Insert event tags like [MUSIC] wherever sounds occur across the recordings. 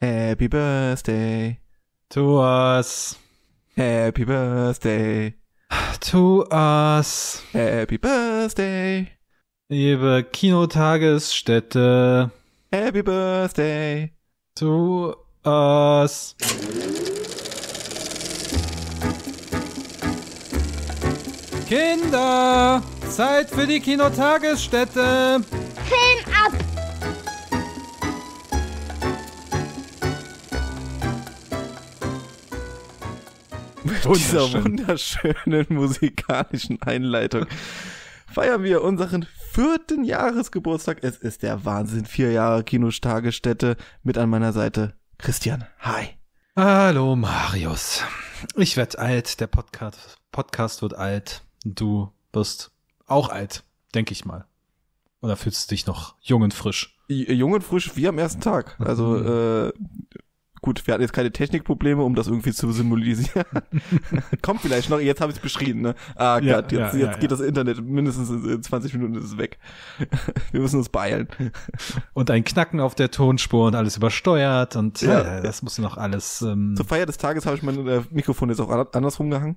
Happy Birthday to us. Happy Birthday to us. Happy Birthday. Liebe Kinotagesstätte. Happy Birthday to us. Kinder, Zeit für die Kinotagesstätte. dieser wunderschönen musikalischen Einleitung feiern wir unseren vierten Jahresgeburtstag. Es ist der Wahnsinn. Vier Jahre Kinostagesstätte mit an meiner Seite Christian. Hi. Hallo Marius. Ich werd alt, der Podcast, Podcast wird alt. Du wirst auch alt, denke ich mal. Oder fühlst du dich noch jung und frisch? Jung und frisch wie am ersten Tag. Also mhm. äh, Gut, wir hatten jetzt keine Technikprobleme, um das irgendwie zu symbolisieren. [LAUGHS] Kommt vielleicht noch, jetzt habe ich es beschrieben, ne? Ah ja, Gott, jetzt, ja, jetzt ja, geht das Internet mindestens in 20 Minuten ist es weg. [LAUGHS] wir müssen uns beeilen. Und ein Knacken auf der Tonspur und alles übersteuert und ja. Äh, das muss noch alles. Ähm Zur Feier des Tages habe ich mein äh, Mikrofon jetzt auch andersrum gehangen.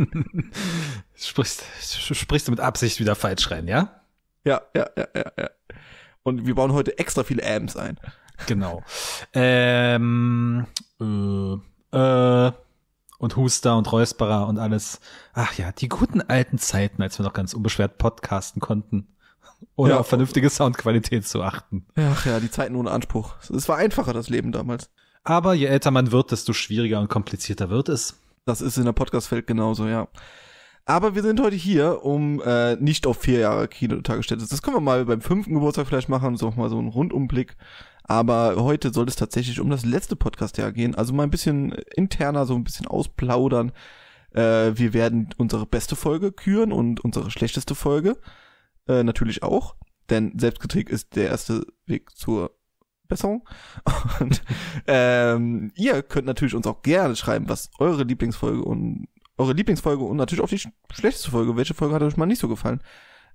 [LAUGHS] sprichst, sprichst du mit Absicht wieder falsch rein, ja? Ja, ja, ja, ja, ja. Und wir bauen heute extra viele Amps ein. Genau. ähm, äh, äh, und Huster und Räusperer und alles. Ach ja, die guten alten Zeiten, als wir noch ganz unbeschwert podcasten konnten. Ohne ja, auf vernünftige Soundqualität zu achten. Ach ja, die Zeiten ohne Anspruch. Es war einfacher, das Leben damals. Aber je älter man wird, desto schwieriger und komplizierter wird es. Das ist in der Podcast-Welt genauso, ja. Aber wir sind heute hier, um äh, nicht auf vier Jahre Kino dargestellt Kinotagesstätte. Das können wir mal beim fünften Geburtstag vielleicht machen, so mal so einen Rundumblick aber heute soll es tatsächlich um das letzte Podcastjahr gehen. Also mal ein bisschen interner, so ein bisschen ausplaudern. Äh, wir werden unsere beste Folge küren und unsere schlechteste Folge äh, natürlich auch. Denn Selbstkritik ist der erste Weg zur Besserung. [LAUGHS] Und ähm, ihr könnt natürlich uns auch gerne schreiben, was eure Lieblingsfolge und eure Lieblingsfolge und natürlich auch die schlechteste Folge. Welche Folge hat euch mal nicht so gefallen?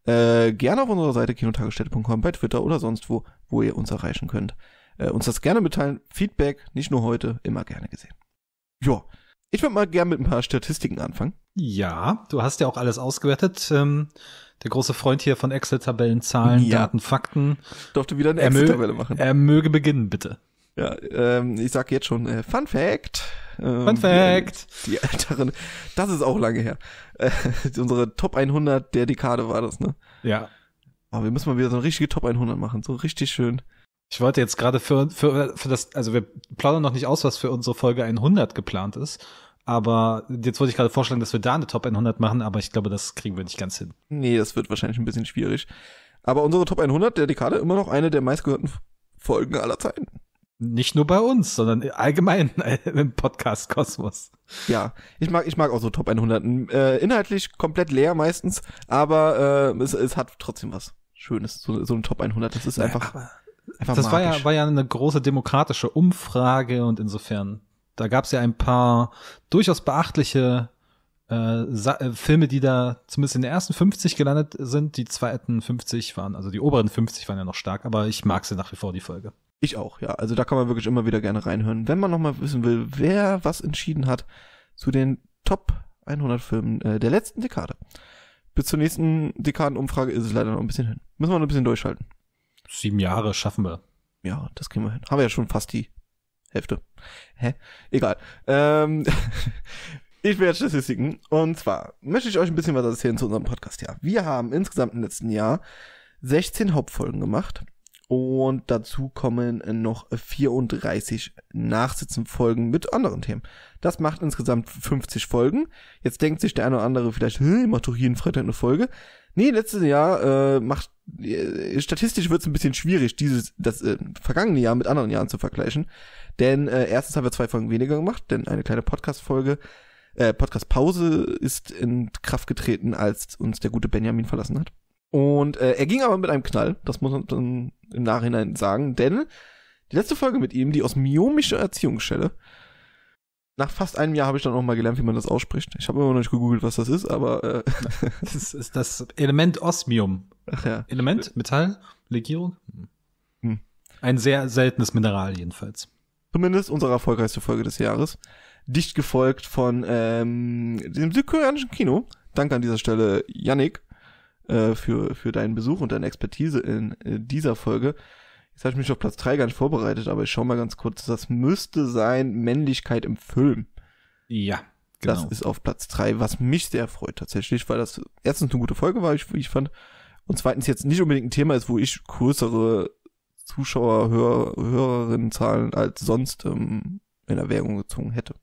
Äh, gerne auf unserer Seite kinotagesstätte.com, bei Twitter oder sonst wo, wo ihr uns erreichen könnt. Äh, uns das gerne mitteilen. Feedback, nicht nur heute, immer gerne gesehen. Ja, ich würde mal gerne mit ein paar Statistiken anfangen. Ja, du hast ja auch alles ausgewertet. Ähm, der große Freund hier von Excel-Tabellen, Zahlen, ja. Daten, Fakten. Ich durfte wieder eine Excel-Tabelle machen. Er möge beginnen, bitte. Ja, ähm, ich sag jetzt schon, äh, Fun Fact. Ähm, Fun Fact! Die, äh, die älteren, das ist auch lange her. Äh, [LAUGHS] unsere Top 100 der Dekade war das, ne? Ja. Aber oh, wir müssen mal wieder so eine richtige Top 100 machen, so richtig schön. Ich wollte jetzt gerade für, für, für das, also wir plaudern noch nicht aus, was für unsere Folge 100 geplant ist. Aber jetzt wollte ich gerade vorschlagen, dass wir da eine Top 100 machen, aber ich glaube, das kriegen wir nicht ganz hin. Nee, das wird wahrscheinlich ein bisschen schwierig. Aber unsere Top 100 der Dekade immer noch eine der meistgehörten Folgen aller Zeiten. Nicht nur bei uns, sondern allgemein [LAUGHS] im Podcast-Kosmos. Ja, ich mag, ich mag auch so Top 100. Äh, inhaltlich komplett leer meistens, aber äh, es, es hat trotzdem was Schönes, so, so ein Top 100. Das ist ja, einfach, einfach Das war ja, war ja eine große demokratische Umfrage und insofern, da gab es ja ein paar durchaus beachtliche äh, äh, Filme, die da zumindest in den ersten 50 gelandet sind. Die zweiten 50 waren, also die oberen 50 waren ja noch stark, aber ich mag sie nach wie vor, die Folge. Ich auch, ja. Also da kann man wirklich immer wieder gerne reinhören. Wenn man nochmal wissen will, wer was entschieden hat zu den Top 100 Filmen äh, der letzten Dekade. Bis zur nächsten Dekadenumfrage ist es leider noch ein bisschen hin. Müssen wir noch ein bisschen durchschalten. Sieben Jahre schaffen wir. Ja, das kriegen wir hin. Haben wir ja schon fast die Hälfte. Hä? Egal. Ähm, [LAUGHS] ich werde Statistiken. Und zwar möchte ich euch ein bisschen was erzählen zu unserem Podcast. Ja, wir haben insgesamt im letzten Jahr 16 Hauptfolgen gemacht. Und dazu kommen noch 34 Nachsitzenfolgen mit anderen Themen. Das macht insgesamt 50 Folgen. Jetzt denkt sich der eine oder andere vielleicht, hm, ich mach doch jeden Freitag eine Folge. Nee, letztes Jahr äh, macht äh, statistisch wird es ein bisschen schwierig, dieses das äh, vergangene Jahr mit anderen Jahren zu vergleichen. Denn äh, erstens haben wir zwei Folgen weniger gemacht, denn eine kleine Podcast-Folge, äh, Podcast-Pause ist in Kraft getreten, als uns der gute Benjamin verlassen hat. Und äh, er ging aber mit einem Knall, das muss man dann im Nachhinein sagen, denn die letzte Folge mit ihm, die osmiomische Erziehungsstelle, nach fast einem Jahr habe ich dann auch mal gelernt, wie man das ausspricht. Ich habe immer noch nicht gegoogelt, was das ist, aber äh [LAUGHS] das ist, ist das Element Osmium. Ach ja. Element, Metall, Legierung. Hm. Ein sehr seltenes Mineral jedenfalls. Zumindest unsere erfolgreichste Folge des Jahres. Dicht gefolgt von ähm, dem südkoreanischen Kino. Danke an dieser Stelle, Yannick äh, für, für deinen Besuch und deine Expertise in, in äh, dieser Folge. Jetzt habe ich mich auf Platz 3 gar nicht vorbereitet, aber ich schau mal ganz kurz. Das müsste sein Männlichkeit im Film. Ja, genau. Das ist auf Platz 3, was mich sehr freut tatsächlich, weil das erstens eine gute Folge war, wie ich fand, und zweitens jetzt nicht unbedingt ein Thema ist, wo ich größere Zuschauer, Hör, Hörerinnenzahlen als sonst ähm, in Erwägung gezogen hätte.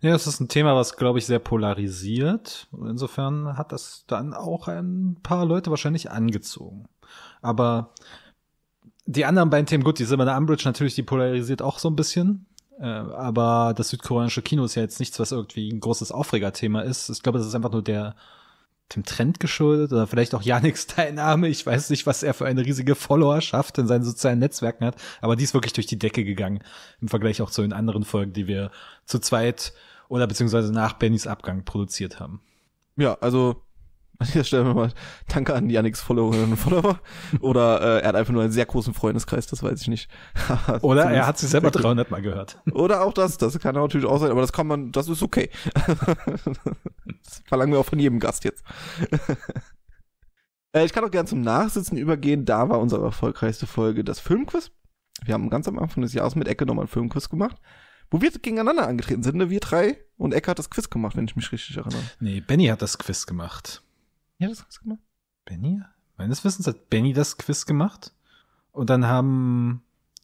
Ja, es ist ein Thema, was, glaube ich, sehr polarisiert. Insofern hat das dann auch ein paar Leute wahrscheinlich angezogen. Aber die anderen beiden Themen, gut, die Simona Umbridge natürlich, die polarisiert auch so ein bisschen. Äh, aber das südkoreanische Kino ist ja jetzt nichts, was irgendwie ein großes Aufregerthema ist. Ich glaube, das ist einfach nur der dem Trend geschuldet oder vielleicht auch Janiks [LAUGHS] Teilnahme. Ich weiß nicht, was er für eine riesige Followerschaft in seinen sozialen Netzwerken hat, aber die ist wirklich durch die Decke gegangen im Vergleich auch zu den anderen Folgen, die wir zu zweit oder beziehungsweise nach Bennys Abgang produziert haben. Ja, also [LAUGHS] An dieser Stelle nochmal Danke an Yannicks Followerinnen und Follower. Oder äh, er hat einfach nur einen sehr großen Freundeskreis, das weiß ich nicht. [LAUGHS] Oder er hat sich selber 300 Mal gehört. [LAUGHS] Oder auch das, das kann natürlich auch sein, aber das kann man, das ist okay. das verlangen wir auch von jedem Gast jetzt. äh, ich kann auch gerne zum Nachsitzen übergehen. Da war unsere erfolgreichste Folge das Filmquiz. Wir haben ganz am Anfang des Jahres mit Ecke nochmal einen Filmquiz gemacht wo wir gegeneinander angetreten sind, ne? Wir drei und Ecke hat das Quiz gemacht, wenn ich mich richtig erinnere. Nee, Benny hat das Quiz gemacht. Benny das Quiz gemacht? Benny? Meines Wissens hat Benny das Quiz gemacht. Und dann haben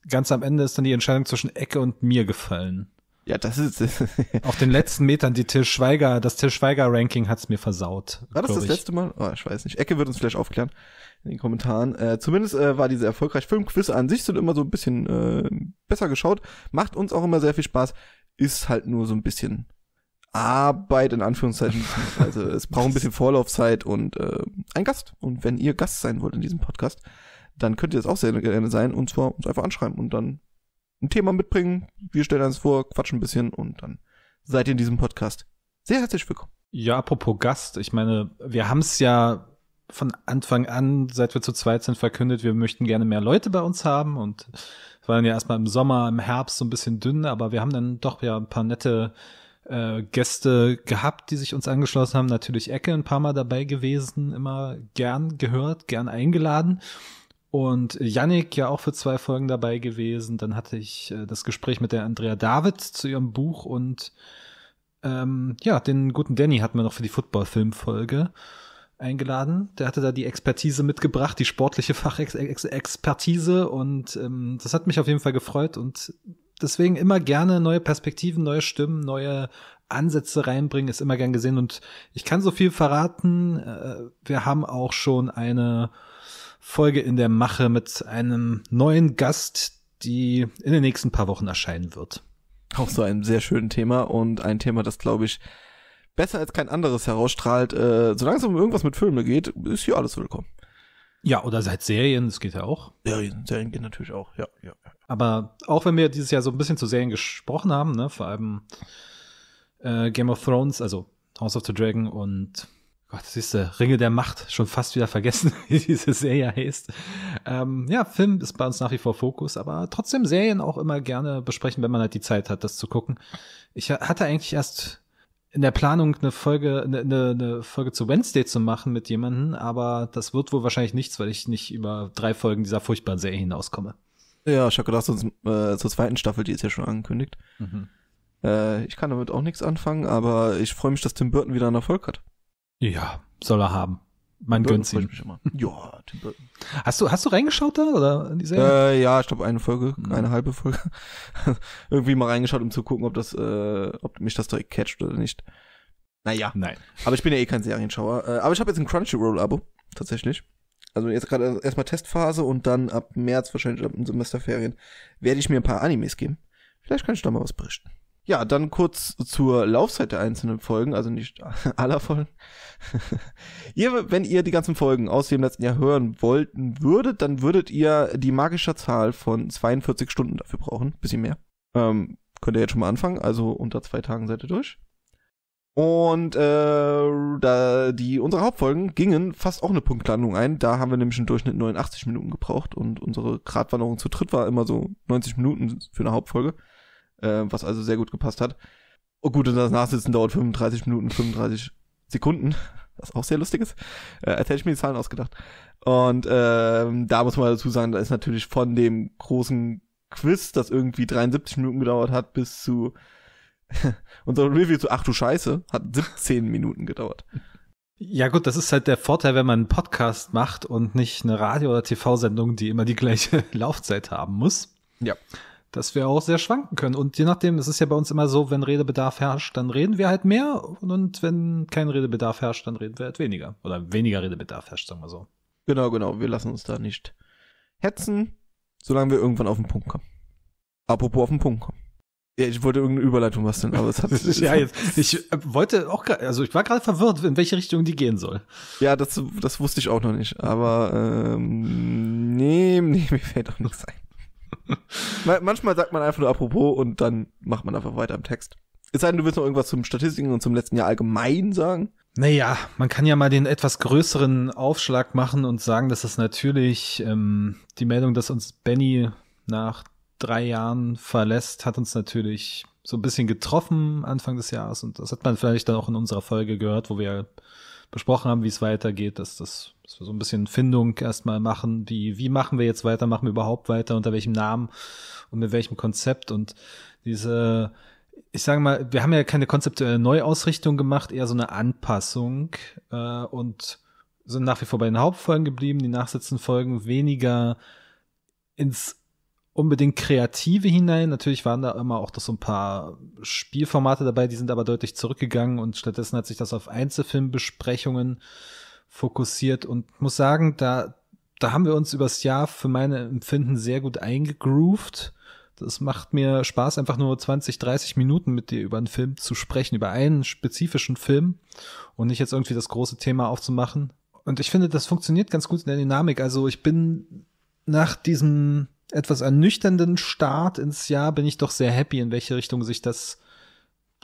ganz am Ende ist dann die Entscheidung zwischen Ecke und mir gefallen. Ja, das ist. [LAUGHS] Auf den letzten Metern die Till Schweiger, das Till Schweiger Ranking hat's mir versaut. War das das ich. letzte Mal? Oh, ich weiß nicht. Ecke wird uns vielleicht aufklären in den Kommentaren. Äh, zumindest äh, war diese erfolgreich. Filmquiz an sich sind immer so ein bisschen äh, besser geschaut. Macht uns auch immer sehr viel Spaß. Ist halt nur so ein bisschen Arbeit in Anführungszeichen, also es braucht ein bisschen Vorlaufzeit und äh, ein Gast. Und wenn ihr Gast sein wollt in diesem Podcast, dann könnt ihr das auch sehr gerne sein und zwar uns einfach anschreiben und dann ein Thema mitbringen. Wir stellen uns vor, quatschen ein bisschen und dann seid ihr in diesem Podcast. Sehr herzlich willkommen. Ja, apropos Gast, ich meine, wir haben es ja von Anfang an, seit wir zu zweit sind, verkündet, wir möchten gerne mehr Leute bei uns haben und es war dann ja erstmal im Sommer, im Herbst so ein bisschen dünn, aber wir haben dann doch ja ein paar nette äh, Gäste gehabt, die sich uns angeschlossen haben. Natürlich Ecke ein paar Mal dabei gewesen, immer gern gehört, gern eingeladen. Und Yannick ja auch für zwei Folgen dabei gewesen. Dann hatte ich äh, das Gespräch mit der Andrea David zu ihrem Buch und ähm, ja, den guten Danny hatten wir noch für die Football-Filmfolge eingeladen. Der hatte da die Expertise mitgebracht, die sportliche Fachexpertise und ähm, das hat mich auf jeden Fall gefreut und deswegen immer gerne neue Perspektiven, neue Stimmen, neue Ansätze reinbringen, ist immer gern gesehen. Und ich kann so viel verraten. Äh, wir haben auch schon eine Folge in der Mache mit einem neuen Gast, die in den nächsten paar Wochen erscheinen wird. Auch so ein sehr schönes Thema und ein Thema, das glaube ich besser als kein anderes herausstrahlt. Äh, solange es um irgendwas mit Filmen geht, ist hier alles willkommen. Ja, oder seit Serien, das geht ja auch. Serien, Serien geht natürlich auch, ja, ja. Aber auch wenn wir dieses Jahr so ein bisschen zu Serien gesprochen haben, ne, vor allem äh, Game of Thrones, also House of the Dragon und Gott, siehst du, Ringe der Macht, schon fast wieder vergessen, [LAUGHS] wie diese Serie heißt. Ähm, ja, Film ist bei uns nach wie vor Fokus, aber trotzdem Serien auch immer gerne besprechen, wenn man halt die Zeit hat, das zu gucken. Ich hatte eigentlich erst in der Planung eine Folge, eine, eine ne Folge zu Wednesday zu machen mit jemandem, aber das wird wohl wahrscheinlich nichts, weil ich nicht über drei Folgen dieser furchtbaren Serie hinauskomme. Ja, Schokolade äh, zur zweiten Staffel, die ist ja schon angekündigt. Mhm. Äh, ich kann damit auch nichts anfangen, aber ich freue mich, dass Tim Burton wieder einen Erfolg hat. Ja, soll er haben. Man gönnt ihm. Mich immer. [LAUGHS] ja, Tim Burton. Hast du, hast du reingeschaut da? Oder in die Serie? Äh, ja, ich glaube eine Folge, mhm. eine halbe Folge. [LAUGHS] Irgendwie mal reingeschaut, um zu gucken, ob das, äh, ob mich das direkt catcht oder nicht. Naja. Nein. Aber ich bin ja eh kein Serienschauer. Äh, aber ich habe jetzt ein Crunchyroll-Abo, tatsächlich also jetzt gerade erstmal Testphase und dann ab März, wahrscheinlich ab den Semesterferien, werde ich mir ein paar Animes geben. Vielleicht kann ich da mal was berichten. Ja, dann kurz zur Laufzeit der einzelnen Folgen, also nicht [LAUGHS] aller Folgen. [LAUGHS] ihr, wenn ihr die ganzen Folgen aus dem letzten Jahr hören wollten würdet, dann würdet ihr die magische Zahl von 42 Stunden dafür brauchen, bisschen mehr. Ähm, könnt ihr jetzt schon mal anfangen, also unter zwei Tagen seid ihr durch. Und äh, da die unsere Hauptfolgen gingen fast auch eine Punktlandung ein. Da haben wir nämlich im Durchschnitt 89 Minuten gebraucht und unsere Gratwanderung zu dritt war immer so 90 Minuten für eine Hauptfolge, äh, was also sehr gut gepasst hat. Oh gut, und das Nachsitzen dauert 35 Minuten, 35 Sekunden, [LAUGHS] was auch sehr lustig ist. Äh, als hätte ich mir die Zahlen ausgedacht. Und äh, da muss man dazu sagen, da ist natürlich von dem großen Quiz, das irgendwie 73 Minuten gedauert hat, bis zu [LAUGHS] unser Review zu Ach du Scheiße hat 17 Minuten gedauert. Ja gut, das ist halt der Vorteil, wenn man einen Podcast macht und nicht eine Radio- oder TV-Sendung, die immer die gleiche [LAUGHS] Laufzeit haben muss. Ja. Dass wir auch sehr schwanken können. Und je nachdem, es ist ja bei uns immer so, wenn Redebedarf herrscht, dann reden wir halt mehr. Und wenn kein Redebedarf herrscht, dann reden wir halt weniger. Oder weniger Redebedarf herrscht, sagen wir so. Genau, genau. Wir lassen uns da nicht hetzen, solange wir irgendwann auf den Punkt kommen. Apropos auf den Punkt kommen. Ja, ich wollte irgendeine Überleitung was basteln, aber das hat [LAUGHS] Ja, jetzt, ich äh, wollte auch, also ich war gerade verwirrt, in welche Richtung die gehen soll. Ja, das, das wusste ich auch noch nicht, aber ähm, nee, nee, [LAUGHS] mir fällt auch nichts ein. [LAUGHS] Manchmal sagt man einfach nur apropos und dann macht man einfach weiter im Text. Es sei denn, du willst noch irgendwas zum Statistiken und zum letzten Jahr allgemein sagen? Naja, man kann ja mal den etwas größeren Aufschlag machen und sagen, dass das natürlich ähm, die Meldung, dass uns Benny nach drei Jahren verlässt, hat uns natürlich so ein bisschen getroffen Anfang des Jahres und das hat man vielleicht dann auch in unserer Folge gehört, wo wir besprochen haben, wie es weitergeht, dass das dass wir so ein bisschen Findung erstmal machen, wie wie machen wir jetzt weiter, machen wir überhaupt weiter, unter welchem Namen und mit welchem Konzept und diese ich sage mal, wir haben ja keine konzeptuelle Neuausrichtung gemacht, eher so eine Anpassung äh, und sind nach wie vor bei den Hauptfolgen geblieben, die nachsitzenden Folgen weniger ins unbedingt Kreative hinein. Natürlich waren da immer auch noch so ein paar Spielformate dabei, die sind aber deutlich zurückgegangen und stattdessen hat sich das auf Einzelfilmbesprechungen fokussiert und muss sagen, da, da haben wir uns übers Jahr für meine Empfinden sehr gut eingegroovt. Das macht mir Spaß, einfach nur 20, 30 Minuten mit dir über einen Film zu sprechen, über einen spezifischen Film und nicht jetzt irgendwie das große Thema aufzumachen. Und ich finde, das funktioniert ganz gut in der Dynamik. Also ich bin nach diesem etwas ernüchternden Start ins Jahr bin ich doch sehr happy, in welche Richtung sich das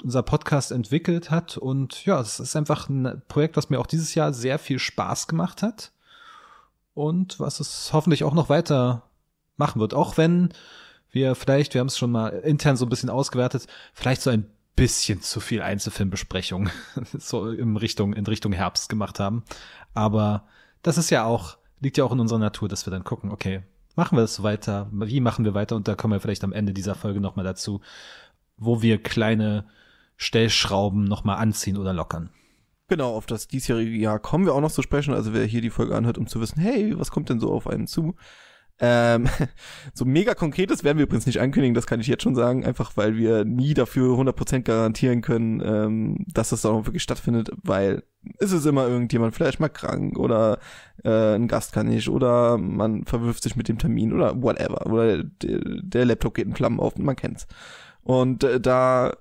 unser Podcast entwickelt hat. Und ja, es ist einfach ein Projekt, was mir auch dieses Jahr sehr viel Spaß gemacht hat und was es hoffentlich auch noch weiter machen wird. Auch wenn wir vielleicht, wir haben es schon mal intern so ein bisschen ausgewertet, vielleicht so ein bisschen zu viel Einzelfilmbesprechung [LAUGHS] so in Richtung, in Richtung Herbst gemacht haben. Aber das ist ja auch, liegt ja auch in unserer Natur, dass wir dann gucken, okay, machen wir es weiter? Wie machen wir weiter? Und da kommen wir vielleicht am Ende dieser Folge nochmal dazu, wo wir kleine Stellschrauben nochmal anziehen oder lockern. Genau, auf das diesjährige Jahr kommen wir auch noch zu sprechen. Also wer hier die Folge anhört, um zu wissen, hey, was kommt denn so auf einen zu? Ähm, [LAUGHS] so mega konkretes werden wir übrigens nicht ankündigen, das kann ich jetzt schon sagen, einfach weil wir nie dafür 100% garantieren können, ähm, dass das auch wirklich stattfindet, weil ist es immer irgendjemand vielleicht mal krank oder äh, ein Gast kann nicht oder man verwirft sich mit dem Termin oder whatever oder der, der Laptop geht in Flammen auf und man kennt's. Und äh, da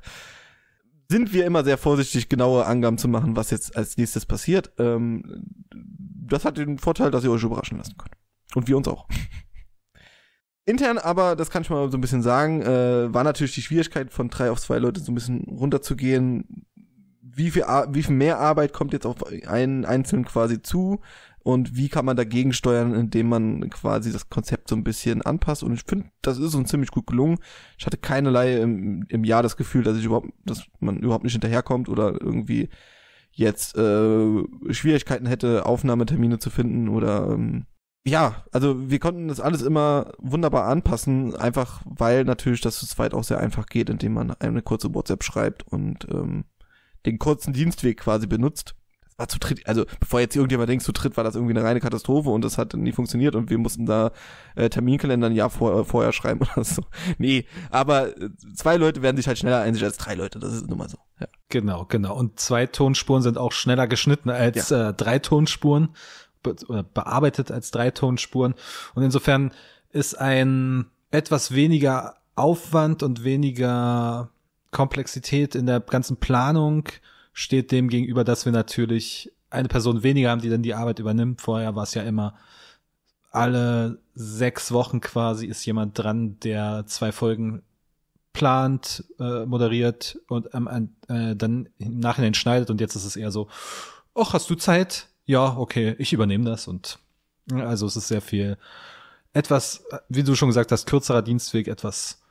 sind wir immer sehr vorsichtig, genaue Angaben zu machen, was jetzt als nächstes passiert. Ähm, das hat den Vorteil, dass ihr euch überraschen lassen könnt. Und wir uns auch. [LAUGHS] Intern aber, das kann ich mal so ein bisschen sagen, äh, war natürlich die Schwierigkeit von drei auf zwei Leute so ein bisschen runterzugehen. Wie viel, wie viel mehr Arbeit kommt jetzt auf einen Einzelnen quasi zu? Und wie kann man dagegen steuern, indem man quasi das Konzept so ein bisschen anpasst? Und ich finde, das ist uns ziemlich gut gelungen. Ich hatte keinerlei im, im Jahr das Gefühl, dass ich überhaupt, dass man überhaupt nicht hinterherkommt oder irgendwie jetzt äh, Schwierigkeiten hätte, Aufnahmetermine zu finden oder ähm, ja, also wir konnten das alles immer wunderbar anpassen, einfach weil natürlich das zu zweit auch sehr einfach geht, indem man eine kurze WhatsApp schreibt und ähm, den kurzen Dienstweg quasi benutzt. Das war zu dritt, also bevor jetzt irgendjemand denkt, zu dritt war das irgendwie eine reine Katastrophe und das hat nie funktioniert und wir mussten da äh, Terminkalender ein Jahr vor, äh, vorher schreiben [LAUGHS] oder so. Nee, aber äh, zwei Leute werden sich halt schneller einsehen als drei Leute, das ist nun mal so. Ja. Genau, genau. Und zwei Tonspuren sind auch schneller geschnitten als ja. äh, drei Tonspuren be bearbeitet als Dreitonspuren. Und insofern ist ein etwas weniger Aufwand und weniger Komplexität in der ganzen Planung steht dem gegenüber, dass wir natürlich eine Person weniger haben, die dann die Arbeit übernimmt. Vorher war es ja immer alle sechs Wochen quasi ist jemand dran, der zwei Folgen plant, äh, moderiert und ähm, äh, dann im Nachhinein schneidet und jetzt ist es eher so, ach, hast du Zeit? ja, okay, ich übernehme das und also es ist sehr viel etwas, wie du schon gesagt hast, kürzerer Dienstweg, etwas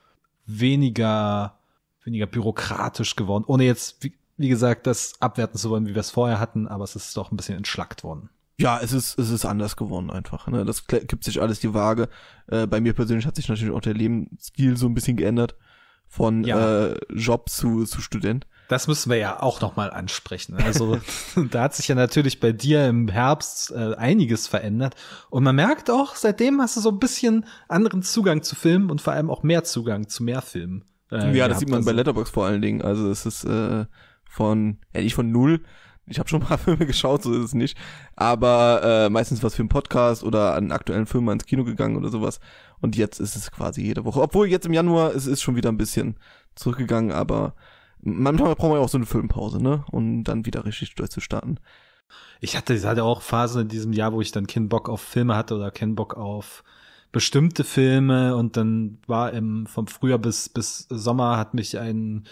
weniger, weniger bürokratisch geworden, ohne jetzt, wie, wie gesagt, das abwerten zu wollen, wie wir es vorher hatten, aber es ist doch ein bisschen entschlackt worden. Ja, es ist, es ist anders geworden einfach. Ne? Das gibt sich alles die Waage. Äh, bei mir persönlich hat sich natürlich auch der Lebensstil so ein bisschen geändert. Von ja. äh, Job zu, zu Student. Das müssen wir ja auch nochmal ansprechen. Also [LAUGHS] da hat sich ja natürlich bei dir im Herbst äh, einiges verändert. Und man merkt auch, seitdem hast du so ein bisschen anderen Zugang zu Filmen und vor allem auch mehr Zugang zu mehr Filmen. Äh, ja, das sieht man also. bei Letterbox vor allen Dingen. Also es ist äh, von, ja nicht von null. Ich habe schon ein paar [LAUGHS] Filme geschaut, so ist es nicht. Aber äh, meistens was für einen Podcast oder an aktuellen Filmen ins Kino gegangen oder sowas. Und jetzt ist es quasi jede Woche. Obwohl jetzt im Januar es ist schon wieder ein bisschen zurückgegangen, aber manchmal braucht man ja auch so eine Filmpause, ne? Und dann wieder richtig durchzustarten. Ich hatte, ich hatte auch Phasen in diesem Jahr, wo ich dann keinen Bock auf Filme hatte oder keinen Bock auf bestimmte Filme und dann war im vom Frühjahr bis bis Sommer hat mich ein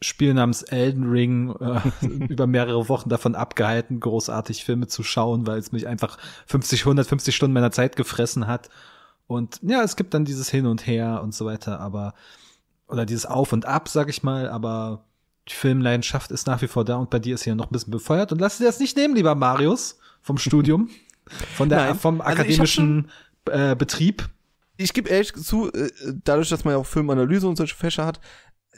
Spiel namens Elden Ring äh, [LAUGHS] über mehrere Wochen davon abgehalten, großartig Filme zu schauen, weil es mich einfach 50, 150 Stunden meiner Zeit gefressen hat. Und ja, es gibt dann dieses Hin und Her und so weiter, aber oder dieses Auf und Ab, sag ich mal, aber die Filmleidenschaft ist nach wie vor da und bei dir ist hier noch ein bisschen befeuert. Und lass dir das nicht nehmen, lieber Marius, vom Studium, von der, vom also akademischen also äh, Betrieb. Ich gebe ehrlich zu, äh, dadurch, dass man ja auch Filmanalyse und solche Fächer hat,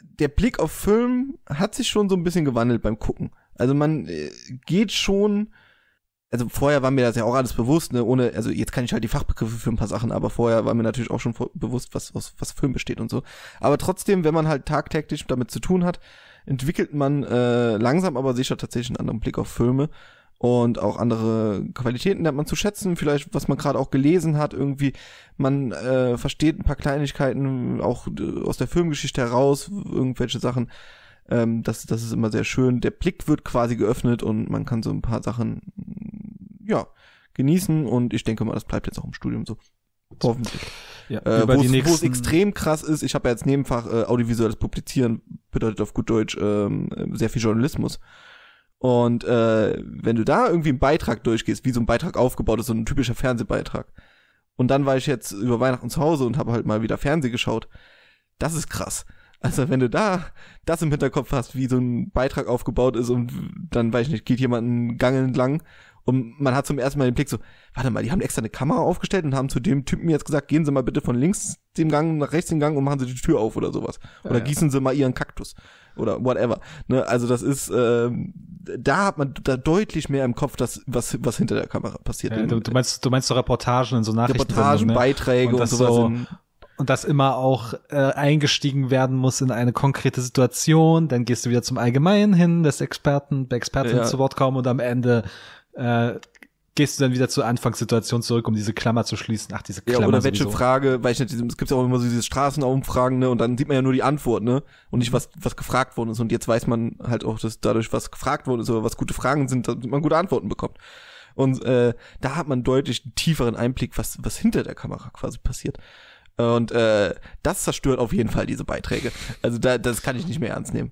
der Blick auf Film hat sich schon so ein bisschen gewandelt beim Gucken. Also man äh, geht schon, also vorher war mir das ja auch alles bewusst, ne, ohne, also jetzt kann ich halt die Fachbegriffe für ein paar Sachen, aber vorher war mir natürlich auch schon bewusst, was, was, was Film besteht und so. Aber trotzdem, wenn man halt tagtäglich damit zu tun hat, entwickelt man äh, langsam aber sicher tatsächlich einen anderen Blick auf Filme und auch andere Qualitäten lernt man zu schätzen, vielleicht was man gerade auch gelesen hat, irgendwie man äh, versteht ein paar Kleinigkeiten auch äh, aus der Filmgeschichte heraus, irgendwelche Sachen. Ähm, das, das ist immer sehr schön. Der Blick wird quasi geöffnet und man kann so ein paar Sachen ja genießen und ich denke mal, das bleibt jetzt auch im Studium so. Hoffentlich. Ja, äh, wo, es extrem krass ist, ich habe ja als Nebenfach äh, audiovisuelles Publizieren, bedeutet auf gut Deutsch ähm, sehr viel Journalismus. Und äh, wenn du da irgendwie einen Beitrag durchgehst, wie so ein Beitrag aufgebaut ist, so ein typischer Fernsehbeitrag. Und dann war ich jetzt über Weihnachten zu Hause und habe halt mal wieder Fernseh geschaut. Das ist krass. Also wenn du da das im Hinterkopf hast, wie so ein Beitrag aufgebaut ist und dann, weiß ich nicht, geht jemand einen Gang entlang und man hat zum ersten Mal den Blick so, warte mal, die haben extra eine Kamera aufgestellt und haben zu dem Typen jetzt gesagt, gehen Sie mal bitte von links dem Gang nach rechts den Gang und machen Sie die Tür auf oder sowas. Oder ja, ja. gießen Sie mal Ihren Kaktus. Oder whatever. Ne, also das ist, ähm, da hat man da deutlich mehr im Kopf, dass, was, was hinter der Kamera passiert. Ja, du, du, meinst, du meinst so Reportagen in so Nachrichten. Reportagen, ne? Beiträge und, und sowas. So, in, und das immer auch äh, eingestiegen werden muss in eine konkrete Situation, dann gehst du wieder zum Allgemeinen hin, lässt Experten, Experten ja. zu Wort kommen und am Ende äh, gehst du dann wieder zur Anfangssituation zurück, um diese Klammer zu schließen. Ach, diese Klammer. Ja, oder welche sowieso. Frage, weil ich nicht, es gibt ja auch immer so diese Straßenumfragen, ne, und dann sieht man ja nur die Antwort, ne, und nicht was, was gefragt worden ist. Und jetzt weiß man halt auch, dass dadurch, was gefragt worden ist oder was gute Fragen sind, dass man gute Antworten bekommt. Und äh, da hat man deutlich einen tieferen Einblick, was, was hinter der Kamera quasi passiert. Und äh, das zerstört auf jeden Fall diese Beiträge. Also da, das kann ich nicht mehr ernst nehmen.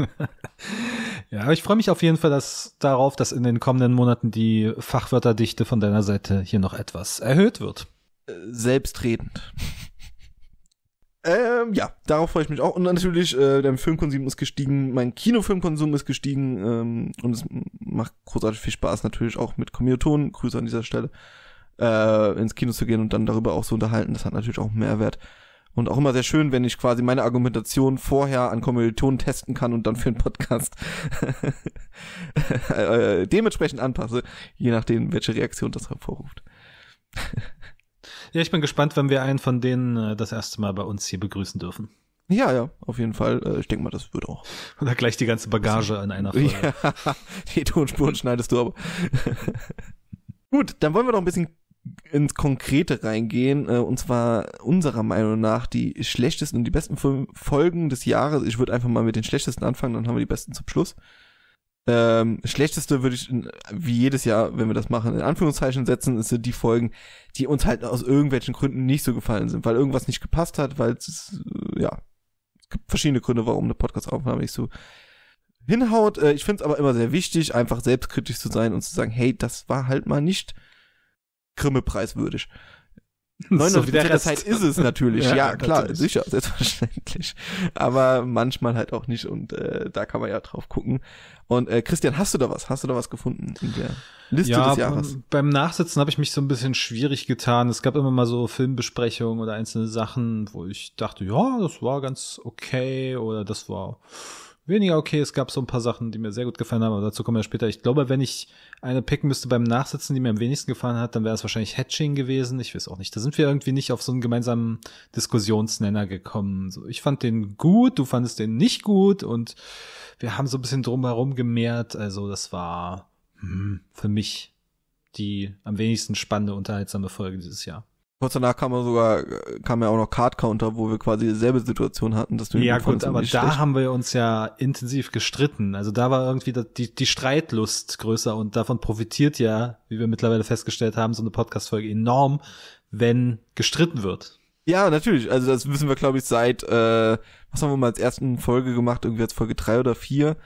[LAUGHS] ja, aber ich freue mich auf jeden Fall dass, darauf, dass in den kommenden Monaten die Fachwörterdichte von deiner Seite hier noch etwas erhöht wird. Äh, selbstredend. Ähm, ja, darauf freue ich mich auch. Und natürlich, äh, dein Filmkonsum ist gestiegen, mein Kinofilmkonsum ist gestiegen ähm, und es macht großartig viel Spaß natürlich auch mit Kommilitonen. Grüße an dieser Stelle äh, ins Kino zu gehen und dann darüber auch zu unterhalten. Das hat natürlich auch Mehrwert. Und auch immer sehr schön, wenn ich quasi meine Argumentation vorher an Kommilitonen testen kann und dann für einen Podcast [LAUGHS] äh, äh, dementsprechend anpasse, je nachdem, welche Reaktion das hervorruft. ja, ich bin gespannt, wenn wir einen von denen äh, das erste Mal bei uns hier begrüßen dürfen. Ja, ja, auf jeden Fall. Ich denke mal, das wird auch. Oder gleich die ganze Bagage in einer Folge. Ja, [LAUGHS] die Tonspuren schneidest du aber. [LAUGHS] Gut, dann wollen wir doch ein bisschen ins Konkrete reingehen, äh, und zwar unserer Meinung nach die schlechtesten und die besten Folgen des Jahres. Ich würde einfach mal mit den schlechtesten anfangen, dann haben wir die besten zum Schluss. Ähm, schlechteste würde ich in, wie jedes Jahr, wenn wir das machen, in Anführungszeichen setzen, ist die Folgen, die uns halt aus irgendwelchen Gründen nicht so gefallen sind, weil irgendwas nicht gepasst hat, weil es, äh, ja, es gibt verschiedene Gründe, warum eine Podcast-Aufnahme nicht so hinhaut. Äh, ich finde es aber immer sehr wichtig, einfach selbstkritisch zu sein und zu sagen, hey, das war halt mal nicht Krimme preiswürdig. 99 [LAUGHS] so Zeit ist es natürlich, [LAUGHS] ja, ja klar, natürlich. sicher, selbstverständlich. Aber manchmal halt auch nicht und äh, da kann man ja drauf gucken. Und äh, Christian, hast du da was? Hast du da was gefunden in der Liste ja, des Jahres? Beim Nachsitzen habe ich mich so ein bisschen schwierig getan. Es gab immer mal so Filmbesprechungen oder einzelne Sachen, wo ich dachte, ja, das war ganz okay oder das war weniger okay. Es gab so ein paar Sachen, die mir sehr gut gefallen haben, aber dazu kommen wir später. Ich glaube, wenn ich eine picken müsste beim Nachsitzen, die mir am wenigsten gefallen hat, dann wäre es wahrscheinlich Hatching gewesen. Ich weiß auch nicht. Da sind wir irgendwie nicht auf so einen gemeinsamen Diskussionsnenner gekommen. So, ich fand den gut, du fandest den nicht gut und wir haben so ein bisschen drumherum gemehrt. Also das war hm, für mich die am wenigsten spannende, unterhaltsame Folge dieses Jahr. Kurz danach kam sogar, kam ja auch noch Card Counter, wo wir quasi dieselbe Situation hatten, dass du Ja, gut, aber da schlecht. haben wir uns ja intensiv gestritten. Also da war irgendwie die, die Streitlust größer und davon profitiert ja, wie wir mittlerweile festgestellt haben, so eine Podcast-Folge enorm, wenn gestritten wird. Ja, natürlich. Also das wissen wir, glaube ich, seit, äh, was haben wir mal als ersten Folge gemacht, irgendwie als Folge drei oder vier,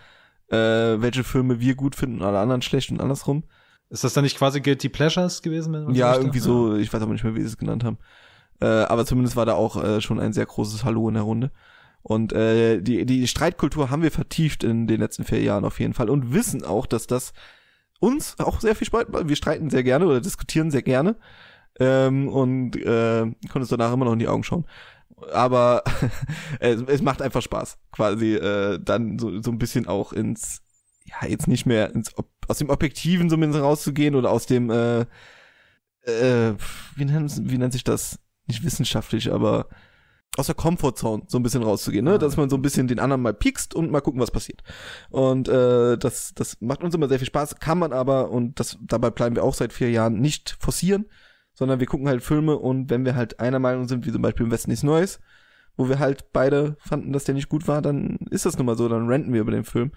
äh, welche Filme wir gut finden und alle anderen schlecht und andersrum. Ist das dann nicht quasi Guilty Pleasures gewesen? Wenn ja, irgendwie so, ich weiß aber nicht mehr, wie sie es genannt haben. Äh, aber zumindest war da auch äh, schon ein sehr großes Hallo in der Runde. Und äh, die, die Streitkultur haben wir vertieft in den letzten vier Jahren auf jeden Fall und wissen auch, dass das uns auch sehr viel Spaß macht. Wir streiten sehr gerne oder diskutieren sehr gerne ähm, und äh, können uns danach immer noch in die Augen schauen. Aber [LAUGHS] es, es macht einfach Spaß, quasi äh, dann so, so ein bisschen auch ins ja, jetzt nicht mehr ins, aus dem Objektiven zumindest rauszugehen oder aus dem, äh, äh, wie, nennt, wie nennt sich das? Nicht wissenschaftlich, aber aus der Comfortzone so ein bisschen rauszugehen, ne? Ah. Dass man so ein bisschen den anderen mal piekst und mal gucken, was passiert. Und äh, das, das macht uns immer sehr viel Spaß, kann man aber, und das dabei bleiben wir auch seit vier Jahren, nicht forcieren, sondern wir gucken halt Filme und wenn wir halt einer Meinung sind, wie zum Beispiel im Westen nichts Neues, wo wir halt beide fanden, dass der nicht gut war, dann ist das nun mal so, dann renten wir über den Film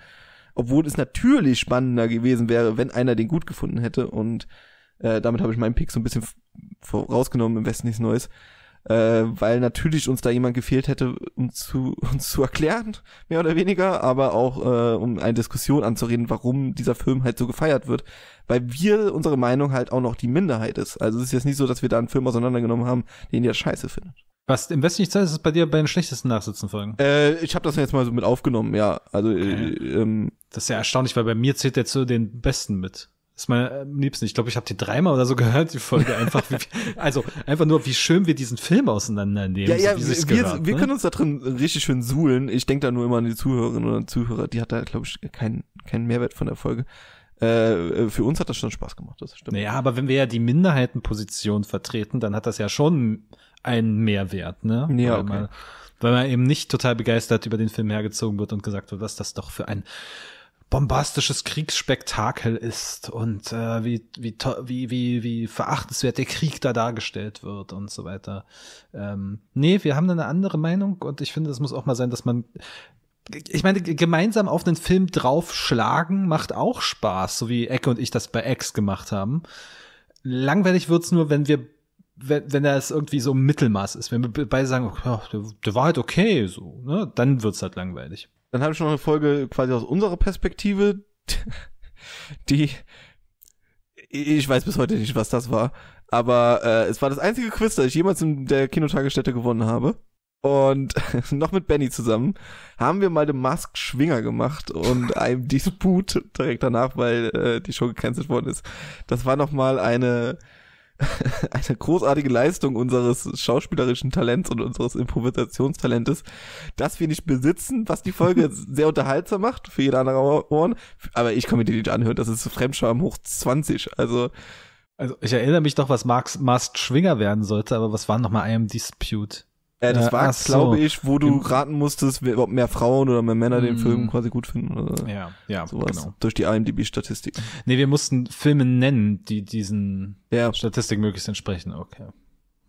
obwohl es natürlich spannender gewesen wäre, wenn einer den gut gefunden hätte. Und äh, damit habe ich meinen Pick so ein bisschen vorausgenommen im Westen nichts Neues. Äh, weil natürlich uns da jemand gefehlt hätte, um zu, [LAUGHS] uns zu erklären, mehr oder weniger, aber auch äh, um eine Diskussion anzureden, warum dieser Film halt so gefeiert wird, weil wir unsere Meinung halt auch noch die Minderheit ist. Also es ist jetzt nicht so, dass wir da einen Film auseinandergenommen haben, den ihr scheiße findet. Was im Westen nichts heißt, ist bei dir bei den schlechtesten Nachsitzenfolgen. Äh, ich habe das jetzt mal so mit aufgenommen, ja. Also okay. äh, ähm, das ist ja erstaunlich, weil bei mir zählt der zu den Besten mit. Das ist mein äh, liebsten. Ich glaube, ich habe die dreimal oder so [LAUGHS] gehört, die Folge einfach. Wie, also einfach nur, wie schön wir diesen Film auseinandernehmen. Ja, ja, so, wir, gehört, wir ne? können uns da drin richtig schön suhlen. Ich denke da nur immer an die Zuhörerinnen und Zuhörer. Die hat da, glaube ich, keinen keinen Mehrwert von der Folge. Äh, äh, für uns hat das schon Spaß gemacht, das stimmt. Naja, aber wenn wir ja die Minderheitenposition vertreten, dann hat das ja schon einen Mehrwert, ne? Ja, weil okay. Man, weil man eben nicht total begeistert über den Film hergezogen wird und gesagt wird, was das doch für ein bombastisches Kriegsspektakel ist und äh, wie, wie, wie, wie, wie verachtenswert der Krieg da dargestellt wird und so weiter. Ähm, nee, wir haben da eine andere Meinung und ich finde, es muss auch mal sein, dass man ich meine, gemeinsam auf einen Film draufschlagen macht auch Spaß, so wie Ecke und ich das bei X gemacht haben. Langweilig wird es nur, wenn wir, wenn, wenn das irgendwie so Mittelmaß ist. Wenn wir beide sagen, oh, der, der war halt okay, so, ne, dann wird's halt langweilig. Dann habe ich noch eine Folge quasi aus unserer Perspektive, [LAUGHS] die ich weiß bis heute nicht, was das war, aber äh, es war das einzige Quiz, das ich jemals in der Kinotagesstätte gewonnen habe. Und [LAUGHS] noch mit Benny zusammen haben wir mal den Mask Schwinger gemacht und [LAUGHS] einem Disput direkt danach, weil äh, die Show gecancelt worden ist. Das war noch mal eine [LAUGHS] eine großartige Leistung unseres schauspielerischen Talents und unseres Improvisationstalentes, dass wir nicht besitzen, was die Folge [LAUGHS] sehr unterhaltsam macht für jede andere Ohren. Aber ich kann mir die nicht anhören, das ist Fremdscham hoch 20. Also, also ich erinnere mich doch, was Marx Mast Schwinger werden sollte, aber was war nochmal I am Dispute? Äh, das ja, war, so. glaube ich, wo du raten musstest, ob mehr Frauen oder mehr Männer mm. den mhm. Film quasi gut finden. Oder ja, ja, sowas. genau. Durch die IMDb-Statistik. Nee, wir mussten Filme nennen, die diesen ja. Statistik möglichst entsprechen. Okay.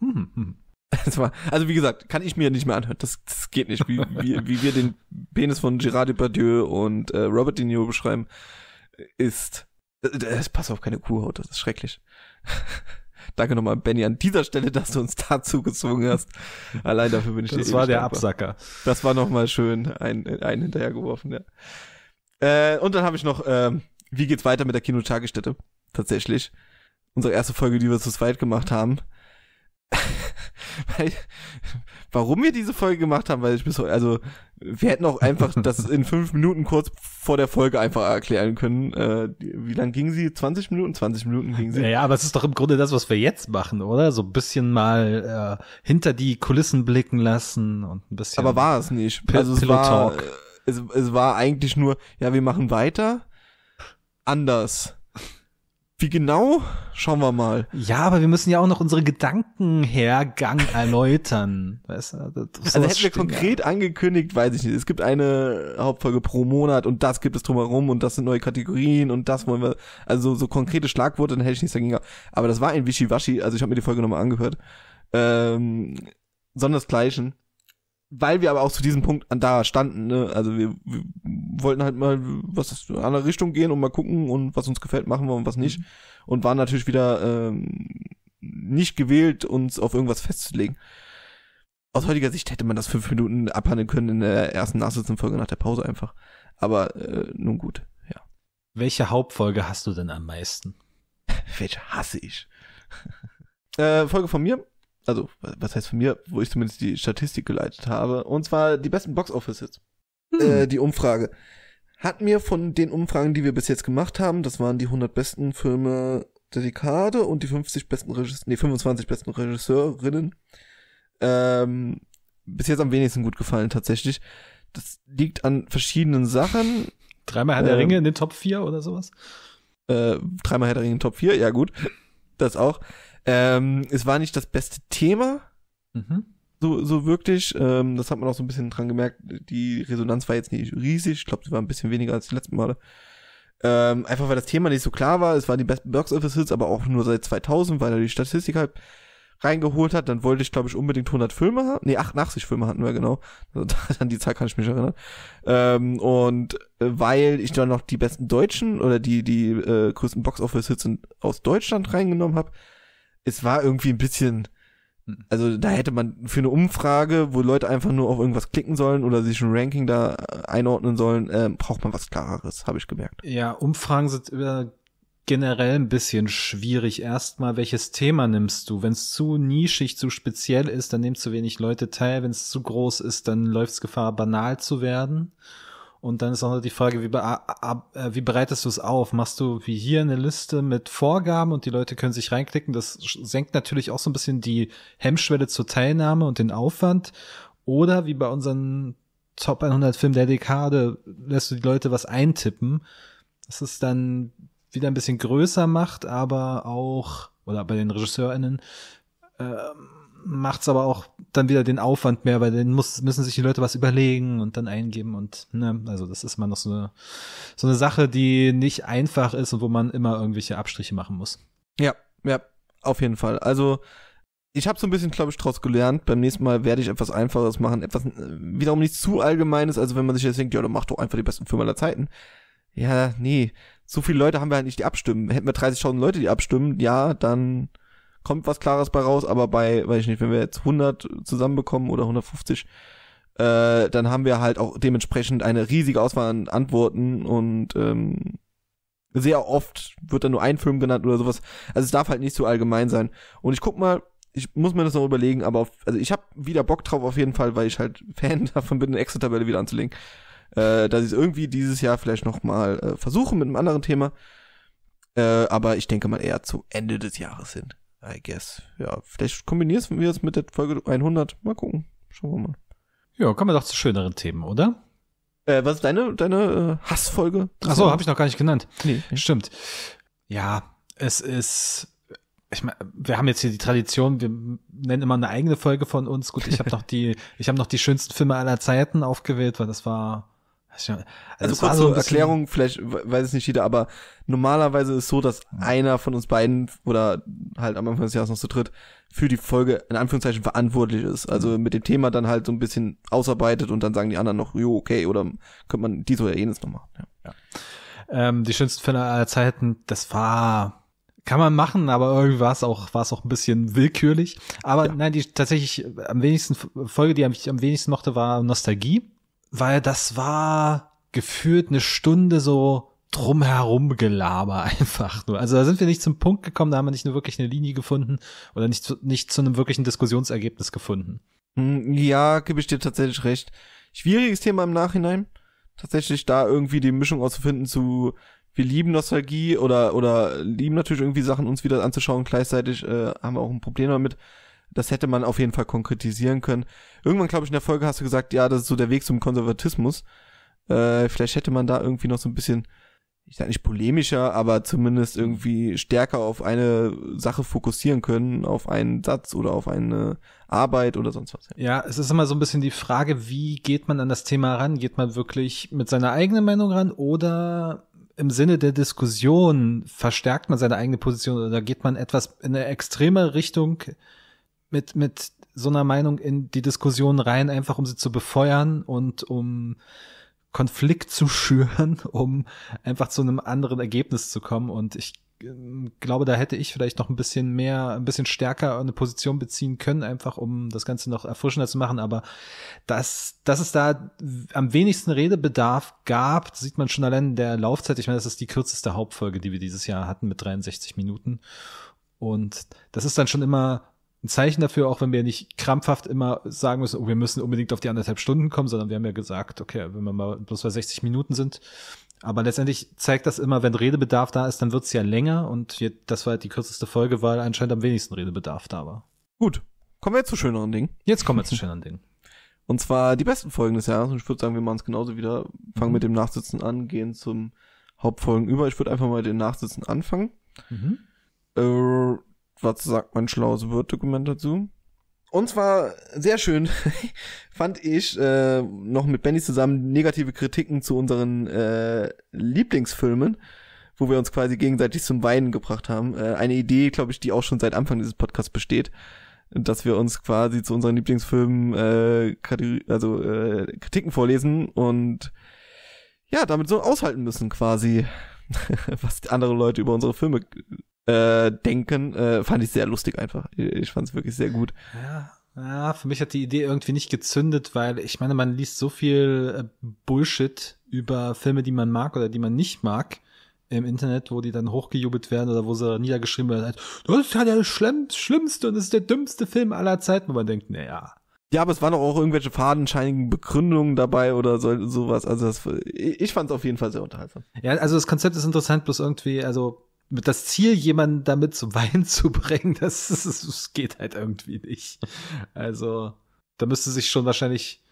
Hm, hm. [LAUGHS] also wie gesagt, kann ich mir nicht mehr anhören. Das, das geht nicht. Wie, wie, wie wir den Penis von Gérard Depardieu und äh, Robert De Niro beschreiben, ist... Das äh, äh, passt auf keine Kuhhaut, das ist schrecklich. [LAUGHS] Danke nochmal, Benny, an dieser Stelle, dass du uns [LAUGHS] dazu gezwungen hast. Allein dafür bin ich das dir Das war der dankbar. Absacker. Das war nochmal schön, ein, ein hinterhergeworfen, ja. Äh, und dann habe ich noch, äh, wie geht's weiter mit der Kinotagesstätte? Tatsächlich. Unsere erste Folge, die wir zu zweit gemacht haben weil, warum wir diese Folge gemacht haben, weil ich bis heute, also wir hätten auch einfach [LAUGHS] das in fünf Minuten kurz vor der Folge einfach erklären können. Äh, wie lang ging sie? 20 Minuten? 20 Minuten ging sie. Ja, aber es ist doch im Grunde das, was wir jetzt machen, oder? So ein bisschen mal äh, hinter die Kulissen blicken lassen und ein bisschen. Aber war es nicht. P also es war, äh, es, es war eigentlich nur, ja, wir machen weiter. Anders wie genau? Schauen wir mal. Ja, aber wir müssen ja auch noch unsere Gedankenhergang [LAUGHS] erläutern. weißt du, also hätten wir konkret ja. angekündigt, weiß ich nicht. Es gibt eine Hauptfolge pro Monat und das gibt es drumherum und das sind neue Kategorien und das wollen wir. Also so konkrete Schlagworte, dann hätte ich nichts dagegen. Aber das war ein Wischiwaschi, also ich habe mir die Folge nochmal angehört. Ähm, sondern das Gleichen weil wir aber auch zu diesem Punkt an da standen, ne? also wir, wir wollten halt mal was in eine andere Richtung gehen und mal gucken und was uns gefällt machen wir und was nicht mhm. und waren natürlich wieder ähm, nicht gewählt, uns auf irgendwas festzulegen. Aus heutiger Sicht hätte man das fünf Minuten abhandeln können in der ersten Nachsitzungsfolge nach der Pause einfach. Aber äh, nun gut, ja. Welche Hauptfolge hast du denn am meisten? [LAUGHS] Welche hasse ich? [LAUGHS] äh, Folge von mir, also was heißt von mir, wo ich zumindest die Statistik geleitet habe, und zwar die besten Box Offices. Hm. Äh, die Umfrage. Hat mir von den Umfragen, die wir bis jetzt gemacht haben, das waren die 100 besten Filme der Dekade und die 50 besten Regisse nee, 25 besten Regisseurinnen, ähm, bis jetzt am wenigsten gut gefallen tatsächlich. Das liegt an verschiedenen Sachen. Dreimal Herr ähm, der Ringe in den Top 4 oder sowas? Äh, dreimal Herr der Ringe in den Top 4, ja gut. Das auch. Ähm, es war nicht das beste Thema. Mhm. So, so wirklich. Ähm, das hat man auch so ein bisschen dran gemerkt. Die Resonanz war jetzt nicht riesig. Ich glaube, sie war ein bisschen weniger als die letzten Male. Ähm, einfach weil das Thema nicht so klar war. Es waren die besten Box Office Hits, aber auch nur seit 2000, weil er die Statistik halt reingeholt hat. Dann wollte ich, glaube ich, unbedingt 100 Filme haben. Nee, 88 Filme hatten wir, genau. [LAUGHS] Also, an die Zahl kann ich mich erinnern. Ähm, und äh, weil ich dann noch die besten deutschen oder die, die äh, größten Box Office Hits aus Deutschland reingenommen habe, es war irgendwie ein bisschen, also da hätte man für eine Umfrage, wo Leute einfach nur auf irgendwas klicken sollen oder sich ein Ranking da äh, einordnen sollen, äh, braucht man was Klareres, habe ich gemerkt. Ja, Umfragen sind äh, generell ein bisschen schwierig. Erstmal, welches Thema nimmst du? Wenn es zu nischig, zu speziell ist, dann nehmen zu wenig Leute teil. Wenn es zu groß ist, dann läuft es Gefahr, banal zu werden. Und dann ist auch noch die Frage, wie, äh, wie bereitest du es auf? Machst du wie hier eine Liste mit Vorgaben und die Leute können sich reinklicken? Das senkt natürlich auch so ein bisschen die Hemmschwelle zur Teilnahme und den Aufwand. Oder wie bei unseren Top 100 Film der Dekade lässt du die Leute was eintippen. dass es dann wieder ein bisschen größer macht, aber auch, oder bei den RegisseurInnen, ähm, macht's aber auch dann wieder den Aufwand mehr, weil dann muss, müssen sich die Leute was überlegen und dann eingeben und ne, also das ist mal noch so eine, so eine Sache, die nicht einfach ist und wo man immer irgendwelche Abstriche machen muss. Ja, ja, auf jeden Fall. Also ich habe so ein bisschen, glaube ich, draus gelernt. Beim nächsten Mal werde ich etwas Einfaches machen, etwas äh, wiederum nicht zu Allgemeines. Also wenn man sich jetzt denkt, ja, dann mach doch einfach die besten Firmen aller Zeiten. Ja, nee, so viele Leute haben wir halt nicht, die abstimmen. Hätten wir 30.000 Leute, die abstimmen, ja, dann kommt was Klares bei raus, aber bei, weiß ich nicht, wenn wir jetzt 100 zusammenbekommen oder 150, äh, dann haben wir halt auch dementsprechend eine riesige Auswahl an Antworten und ähm, sehr oft wird dann nur ein Film genannt oder sowas. Also es darf halt nicht so allgemein sein. Und ich guck mal, ich muss mir das noch überlegen, aber auf, also ich habe wieder Bock drauf auf jeden Fall, weil ich halt [LAUGHS] Fan davon bin, eine Excel-Tabelle wieder anzulegen. Äh, dass ich es irgendwie dieses Jahr vielleicht nochmal äh, versuchen mit einem anderen Thema. Äh, aber ich denke mal eher zu Ende des Jahres hin. I guess. Ja, vielleicht kombinieren wir es mit der Folge 100. Mal gucken. Schauen wir mal. Ja, kommen wir doch zu schöneren Themen, oder? Äh, was ist deine, deine äh, Hassfolge? Ach so, habe ich noch gar nicht genannt. Nee. Stimmt. Ja, es ist ich meine, wir haben jetzt hier die Tradition, wir nennen immer eine eigene Folge von uns. Gut, ich habe [LAUGHS] noch die, ich habe noch die schönsten Filme aller Zeiten aufgewählt, weil das war also, also kurz zur so Erklärung, vielleicht weiß es nicht jeder, aber normalerweise ist es so, dass einer von uns beiden oder halt am Anfang des Jahres noch zu dritt für die Folge in Anführungszeichen verantwortlich ist. Also mhm. mit dem Thema dann halt so ein bisschen ausarbeitet und dann sagen die anderen noch, jo, okay, oder könnte man dies oder jenes noch machen. Ja. ja. Ähm, die schönsten Fälle aller Zeiten, das war kann man machen, aber irgendwie war es auch, war es auch ein bisschen willkürlich. Aber ja. nein, die tatsächlich am wenigsten Folge, die ich am wenigsten mochte, war Nostalgie weil das war gefühlt eine Stunde so drumherum Gelaber [LAUGHS] einfach nur. Also da sind wir nicht zum Punkt gekommen, da haben wir nicht nur wirklich eine Linie gefunden oder nicht zu, nicht zu einem wirklichen Diskussionsergebnis gefunden. Hm, ja, gebe ich dir tatsächlich recht. Schwieriges Thema im Nachhinein. Tatsächlich da irgendwie die Mischung auszufinden zu wir lieben Nostalgie oder oder lieben natürlich irgendwie Sachen uns wieder anzuschauen. Gleichzeitig äh, haben wir auch ein Problem damit, das hätte man auf jeden Fall konkretisieren können. Irgendwann, glaube ich, in der Folge hast du gesagt, ja, das ist so der Weg zum Konservatismus. Äh, vielleicht hätte man da irgendwie noch so ein bisschen, ich sag nicht polemischer, aber zumindest irgendwie stärker auf eine Sache fokussieren können, auf einen Satz oder auf eine Arbeit oder sonst was. Ja, es ist immer so ein bisschen die Frage, wie geht man an das Thema ran? Geht man wirklich mit seiner eigenen Meinung ran oder im Sinne der Diskussion verstärkt man seine eigene Position oder geht man etwas in eine extreme Richtung, mit, mit so einer Meinung in die Diskussion rein, einfach um sie zu befeuern und um Konflikt zu [LAUGHS] schüren, um einfach zu einem anderen Ergebnis zu kommen. Und ich ähm, glaube, da hätte ich vielleicht noch ein bisschen mehr, ein bisschen stärker eine Position beziehen können, einfach um das Ganze noch erfrischender zu machen. Aber dass, dass es da am wenigsten Redebedarf gab, sieht man schon allein in der Laufzeit. Ich meine, das ist die kürzeste Hauptfolge, die wir dieses Jahr hatten mit 63 Minuten. Und das ist dann schon immer ein Zeichen dafür, auch wenn wir nicht krampfhaft immer sagen müssen, oh, wir müssen unbedingt auf die anderthalb Stunden kommen, sondern wir haben ja gesagt, okay, wenn wir mal bloß bei 60 Minuten sind. Aber letztendlich zeigt das immer, wenn Redebedarf da ist, dann wird's ja länger und wir, das war halt die kürzeste Folge, weil anscheinend am wenigsten Redebedarf da war. Gut, kommen wir jetzt zu schöneren Dingen. Jetzt kommen wir zu schöneren Dingen. [LAUGHS] Und zwar die besten Folgen des Jahres. Und ich würde sagen, wir machen es genauso wieder. Fangen mhm. mit dem Nachsitzen an, gehen zum Hauptfolgen über. Ich würde einfach mal den Nachsitzen anfangen. Mhm. Äh, was sagt mein schlaues Word-Dokument dazu? Und zwar sehr schön [LAUGHS] fand ich äh, noch mit Benny zusammen negative Kritiken zu unseren äh, Lieblingsfilmen, wo wir uns quasi gegenseitig zum Weinen gebracht haben. Äh, eine Idee, glaube ich, die auch schon seit Anfang dieses Podcasts besteht, dass wir uns quasi zu unseren Lieblingsfilmen äh, Kategor also äh, Kritiken vorlesen und ja damit so aushalten müssen quasi, [LAUGHS] was andere Leute über unsere Filme äh, denken, äh, fand ich sehr lustig einfach. Ich, ich fand es wirklich sehr gut. Ja. Ja, für mich hat die Idee irgendwie nicht gezündet, weil ich meine, man liest so viel äh, Bullshit über Filme, die man mag oder die man nicht mag im Internet, wo die dann hochgejubelt werden oder wo sie niedergeschrieben werden, halt, das ist ja der schlimmste und das ist der dümmste Film aller Zeiten, wo man denkt, naja, ja, aber es waren auch irgendwelche fadenscheinigen Begründungen dabei oder so, sowas. Also das, ich fand es auf jeden Fall sehr unterhaltsam. Ja, also das Konzept ist interessant, bloß irgendwie, also das Ziel, jemanden damit zum Weinen [LAUGHS] zu bringen, das, das, das geht halt irgendwie nicht. Also, da müsste sich schon wahrscheinlich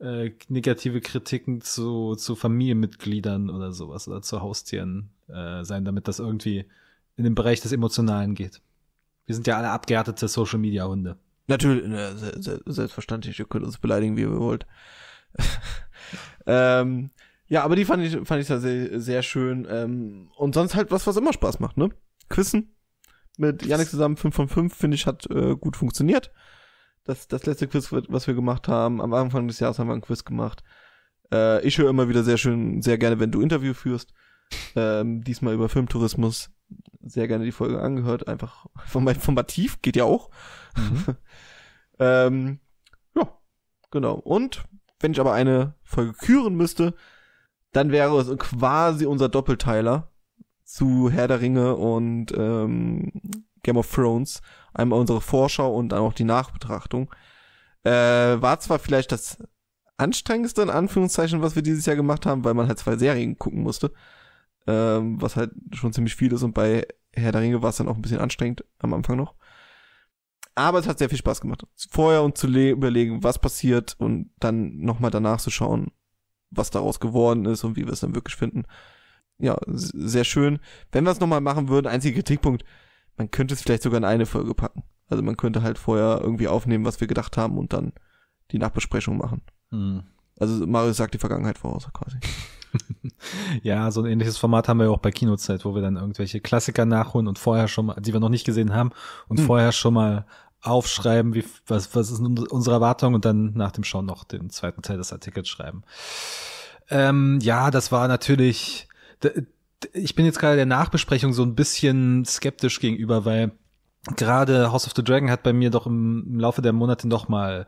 äh, negative Kritiken zu, zu Familienmitgliedern oder sowas oder zu Haustieren äh, sein, damit das irgendwie in den Bereich des Emotionalen geht. Wir sind ja alle abgehärtete Social Media Hunde. Natürlich, selbstverständlich, ihr könnt uns beleidigen, wie ihr wollt. [LAUGHS] ähm, ja, aber die fand ich, fand ich sehr, sehr schön. Ähm, und sonst halt was, was immer Spaß macht, ne? Quizzen. Mit Janik zusammen 5 von 5, finde ich, hat äh, gut funktioniert. Das, das letzte Quiz, was wir gemacht haben, am Anfang des Jahres haben wir ein Quiz gemacht. Äh, ich höre immer wieder sehr schön, sehr gerne, wenn du Interview führst. Ähm, diesmal über Filmtourismus. Sehr gerne die Folge angehört. Einfach vom informativ, geht ja auch. Mhm. [LAUGHS] ähm, ja, genau. Und wenn ich aber eine Folge küren müsste, dann wäre es quasi unser Doppelteiler zu Herr der Ringe und ähm, Game of Thrones. Einmal unsere Vorschau und dann auch die Nachbetrachtung. Äh, war zwar vielleicht das anstrengendste, in Anführungszeichen, was wir dieses Jahr gemacht haben, weil man halt zwei Serien gucken musste. Ähm, was halt schon ziemlich viel ist und bei Herr der Ringe war es dann auch ein bisschen anstrengend am Anfang noch. Aber es hat sehr viel Spaß gemacht. Vorher und zu überlegen, was passiert und dann nochmal danach zu schauen, was daraus geworden ist und wie wir es dann wirklich finden. Ja, sehr schön. Wenn wir es nochmal machen würden, einziger Kritikpunkt, man könnte es vielleicht sogar in eine Folge packen. Also man könnte halt vorher irgendwie aufnehmen, was wir gedacht haben und dann die Nachbesprechung machen. Mhm. Also Marius sagt die Vergangenheit voraus quasi. [LAUGHS] ja, so ein ähnliches Format haben wir ja auch bei Kinozeit, wo wir dann irgendwelche Klassiker nachholen und vorher schon mal, die wir noch nicht gesehen haben und mhm. vorher schon mal aufschreiben, wie, was, was ist unsere Erwartung und dann nach dem Schauen noch den zweiten Teil des Artikels schreiben. Ähm, ja, das war natürlich, ich bin jetzt gerade der Nachbesprechung so ein bisschen skeptisch gegenüber, weil gerade House of the Dragon hat bei mir doch im, im Laufe der Monate noch mal